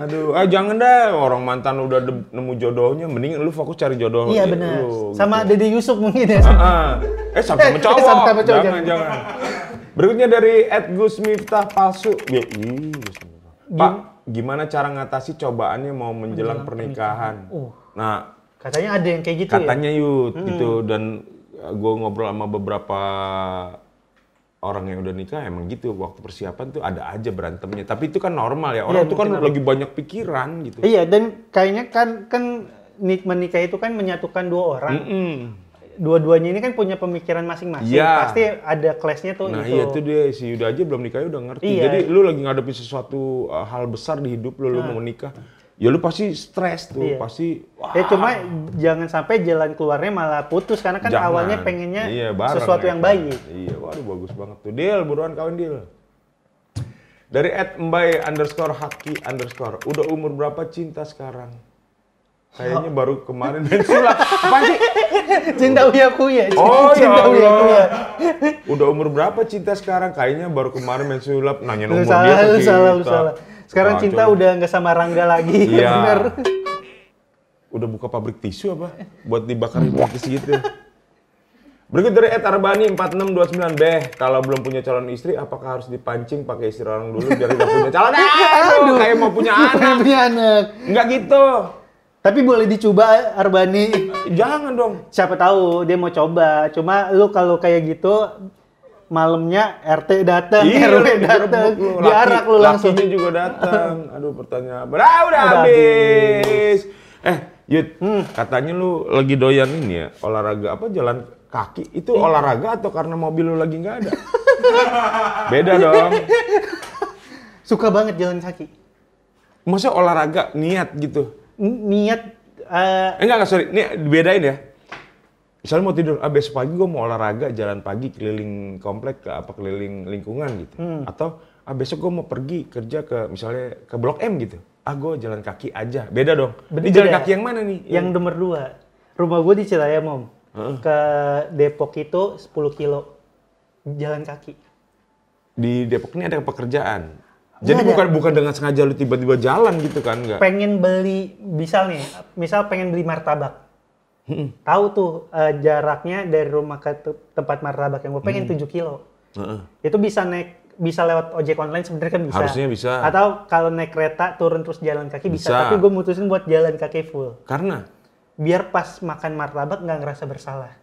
Aduh, ah jangan deh orang mantan udah nemu jodohnya, mending lu fokus cari jodoh. Iya bener. Lu, sama gitu. Deddy Yusuf mungkin ya. Uh-huh. Eh sampai *laughs* eh, sama cowok. eh, sama cowok. Jangan, jangan. Berikutnya dari Ed Gus Miftah Palsu. Ya, iya, iya Pak, gimana cara ngatasi cobaannya mau menjelang, menjelang pernikahan. pernikahan. Uh. Nah, katanya ada yang kayak gitu ya? katanya ya. yut hmm. gitu dan eh, gue ngobrol sama beberapa orang yang udah nikah emang gitu waktu persiapan tuh ada aja berantemnya tapi itu kan normal ya orang ya, tuh kan normal. lagi banyak pikiran gitu iya dan kayaknya kan kan menikah itu kan menyatukan dua orang mm -mm dua-duanya ini kan punya pemikiran masing-masing. Ya. Pasti ada clashnya tuh. Nah itu. iya itu dia si udah aja belum nikah udah ngerti. Iya. Jadi lu lagi ngadepin sesuatu uh, hal besar di hidup lu, nah. lu mau nikah. Ya lu pasti stres tuh, iya. pasti. Ya, Wah. Ya cuma jangan sampai jalan keluarnya malah putus karena kan jangan. awalnya pengennya iya, bareng, sesuatu yang baik. Iya, waduh bagus banget tuh. Deal, buruan kawin deal. Dari at mbay underscore haki underscore. Udah umur berapa cinta sekarang? Kayaknya *laughs* baru kemarin dan sulap Apa *laughs* cinta uya kuya. Oh cinta ya uya kuya. Udah umur berapa cinta sekarang? Kayaknya baru kemarin main sulap nanya umur salah, dia. Lu salah, lu salah. Sekarang nah, cinta coba. udah nggak sama Rangga lagi. Iya. *laughs* Bener. Udah buka pabrik tisu apa? Buat dibakar di tisu gitu. Ya. Berikut dari Ed Arbani 4629B. Kalau belum punya calon istri, apakah harus dipancing pakai istri orang dulu biar udah punya calon? Aduh, *laughs* eh, Aduh kayak mau punya anak. Punya anak. Enggak gitu. Tapi boleh dicoba Arbani. Jangan dong. Siapa tahu dia mau coba. Cuma lu kalau kayak gitu malamnya RT datang, iya, RW datang, diarak lu langsung. Lakinya juga datang. *laughs* Aduh pertanyaan. berapa udah, udah habis. habis. Eh, Yud, hmm. katanya lu lagi doyan ini ya, olahraga apa jalan kaki itu hmm. olahraga atau karena mobil lu lagi nggak ada? *laughs* Beda dong. Suka banget jalan kaki. Maksudnya olahraga niat gitu niat uh, enggak enggak sorry ini bedain ya misalnya mau tidur ah besok pagi gue mau olahraga jalan pagi keliling komplek ke apa keliling lingkungan gitu hmm. atau ah besok gue mau pergi kerja ke misalnya ke blok M gitu ah gue jalan kaki aja beda dong Bener, ini jalan ya? kaki yang mana nih yang nomor dua rumah gue di Citayam ke Depok itu 10 kilo jalan kaki di Depok ini ada pekerjaan jadi ada. Iya, iya. bukan bukan dengan sengaja lu tiba-tiba jalan gitu kan enggak? Pengen beli misal nih, misal pengen beli martabak. Tahu tuh uh, jaraknya dari rumah ke tempat martabak yang gue pengen hmm. 7 kilo. Uh -uh. Itu bisa naik bisa lewat ojek online sebenarnya kan bisa. Harusnya bisa. Atau kalau naik kereta turun terus jalan kaki bisa. bisa. Tapi gue mutusin buat jalan kaki full. Karena? Biar pas makan martabak nggak ngerasa bersalah.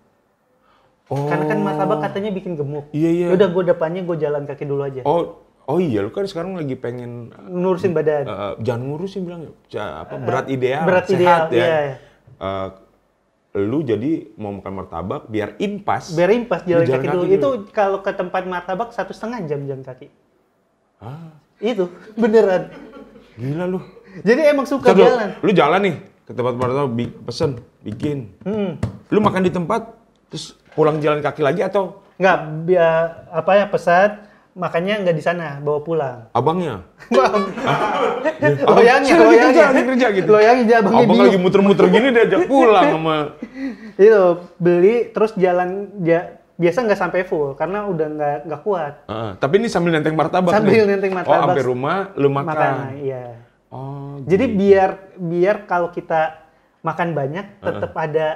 Oh. Karena kan oh. martabak katanya bikin gemuk. Iya iya. Ya udah gue depannya gue jalan kaki dulu aja. Oh Oh iya, lu kan sekarang lagi pengen ngurusin badan. Uh, jangan ngurusin bilang ya, apa eh, berat ideal, berat sehat ideal, ya. Iya, iya. Uh, lu jadi mau makan martabak biar impas. Biar impas jalan, jalan kaki, kaki dulu. dulu. Itu kalau ke tempat martabak satu setengah jam jalan kaki. Ah. Itu *laughs* beneran. Gila lu. Jadi emang suka Ntar jalan. Lu, jalan nih ke tempat martabak bi pesen bikin. Hmm. Lu makan di tempat terus pulang jalan kaki lagi atau? Enggak, biar apa ya pesat makanya nggak di sana bawa pulang *laughs* abangnya loyangnya loyangnya gitu kerja gitu loyangnya abang lagi muter-muter gini diajak pulang sama *laughs* itu beli terus jalan ja, biasa nggak sampai full karena udah nggak nggak kuat uh, tapi ini sambil nenteng martabak sambil nih. nenteng oh, martabak oh sampai rumah lu makan, makan iya oh, jadi gitu. biar biar kalau kita makan banyak ah, ah. tetap uh -uh. ada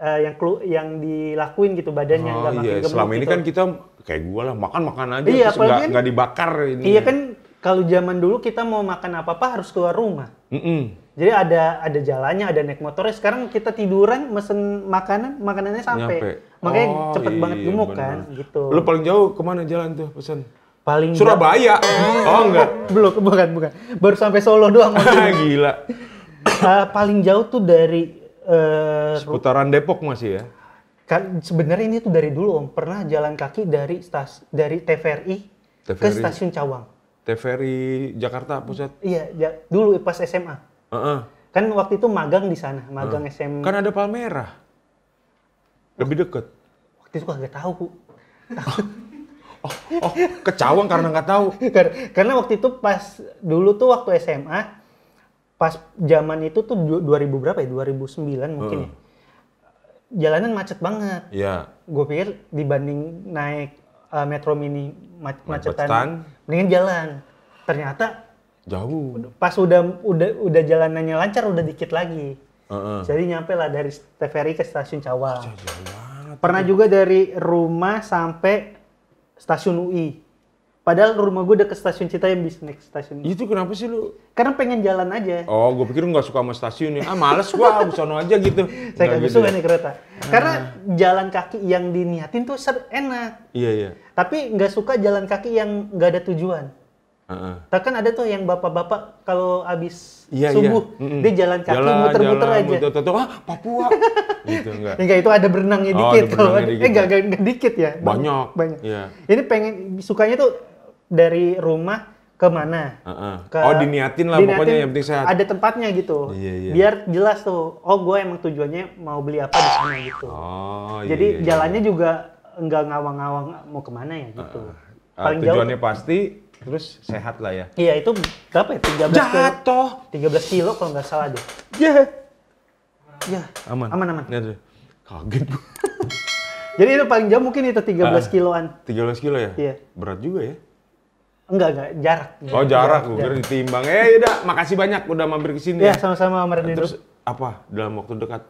uh, yang klu, yang dilakuin gitu badannya oh, iya. Gemuk selama ini gitu. kan kita kayak gue lah makan makan aja iya, terus nggak kan, dibakar ini iya kan kalau zaman dulu kita mau makan apa apa harus keluar rumah mm -mm. jadi ada ada jalannya ada naik motornya sekarang kita tiduran mesen makanan makanannya sampai Nyampe. makanya oh, cepet iya, banget gemuk bener. kan gitu lo paling jauh kemana jalan tuh pesan paling Surabaya jauh. *laughs* oh enggak belum bukan bukan baru sampai Solo doang *laughs* gila uh, paling jauh tuh dari uh, seputaran Depok masih ya? Kan sebenarnya ini tuh dari dulu Om pernah jalan kaki dari stas dari TVRI, TVRI. ke stasiun Cawang. TVRI Jakarta Pusat. Iya, ya, dulu pas SMA. Uh -uh. Kan waktu itu magang di sana, magang uh. SMA. Kan ada Palmerah. Lebih deket. Waktu itu kagak tahu, Bu. *laughs* oh, oh, ke Cawang karena nggak tahu. *laughs* karena waktu itu pas dulu tuh waktu SMA, pas zaman itu tuh 2000 berapa ya 2009 mungkin hmm. ya jalanan macet banget Yeah. gue pikir dibanding naik uh, metro mini mac macetan, macetan mendingan jalan ternyata jauh pas udah udah udah jalanannya lancar udah dikit lagi uh -uh. jadi nyampe lah dari TVRI ke stasiun Cawang pernah juga dari rumah sampai stasiun UI Padahal rumah gue dekat stasiun Citayam naik stasiun. Itu kenapa sih lu? Karena pengen jalan aja. Oh, gue pikir lu gak suka sama stasiun ya. Ah, males gue, bisa *laughs* sono aja gitu. Saya kagak bisa gitu suka ya? nih kereta. Ah. Karena jalan kaki yang diniatin tuh ser enak. Iya, iya. Tapi nggak suka jalan kaki yang nggak ada tujuan. Uh -uh. kan ada tuh yang bapak-bapak kalau abis iya, iya, subuh iya. Mm -mm. dia jalan kaki muter-muter aja. Muter, tuh, ah Papua. *laughs* gitu enggak. Enggak itu ada berenangnya oh, dikit kalau eh enggak enggak ya? dikit ya. Banyak. Banyak. Yeah. Ini pengen sukanya tuh dari rumah ke mana? Uh -uh. Ke, oh diniatin lah diniatin, pokoknya yang penting sehat. Ada tempatnya gitu. Iya, iya. Biar jelas tuh. Oh gue emang tujuannya mau beli apa di sana gitu. Oh. Iya, Jadi iya, iya. jalannya juga nggak ngawang-ngawang mau kemana ya gitu. Uh, uh, Paling tujuannya jauh, pasti terus sehat lah ya. Iya itu berapa ya? 13 Jatuh. Kilo, 13 kilo kalau nggak salah deh. Iya. Yeah. Ya. Aman. Aman aman. Lihat tuh, Kaget gue. *laughs* Jadi itu paling jauh mungkin itu 13 uh, ah, kiloan. 13 kilo ya? Iya. Berat juga ya. Enggak, enggak, jarak. Oh, jarak. Gue kira ditimbang. Eh, ya udah, makasih banyak udah mampir ke sini. Iya, ya. sama-sama Om Randy. Terus apa dalam waktu dekat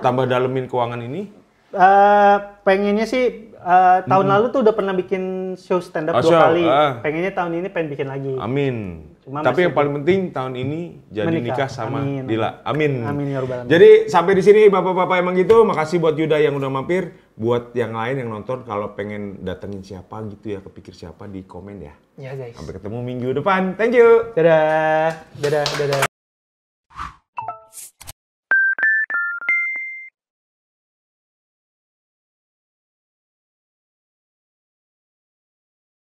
tambah dalemin keuangan ini? Uh, pengennya sih uh, tahun hmm. lalu tuh udah pernah bikin show stand up oh, ah, dua kali. Uh. Pengennya tahun ini pengen bikin lagi. Amin. Cuma Tapi yang paling penting tahun ini jadi menikah, nikah sama Amin. Dila. Amin. Amin ya Jadi sampai di sini bapak-bapak emang gitu. Makasih buat Yuda yang udah mampir buat yang lain yang nonton kalau pengen datengin siapa gitu ya kepikir siapa di komen ya. Ya guys. Sampai ketemu minggu depan. Thank you. Dadah. Dadah dadah.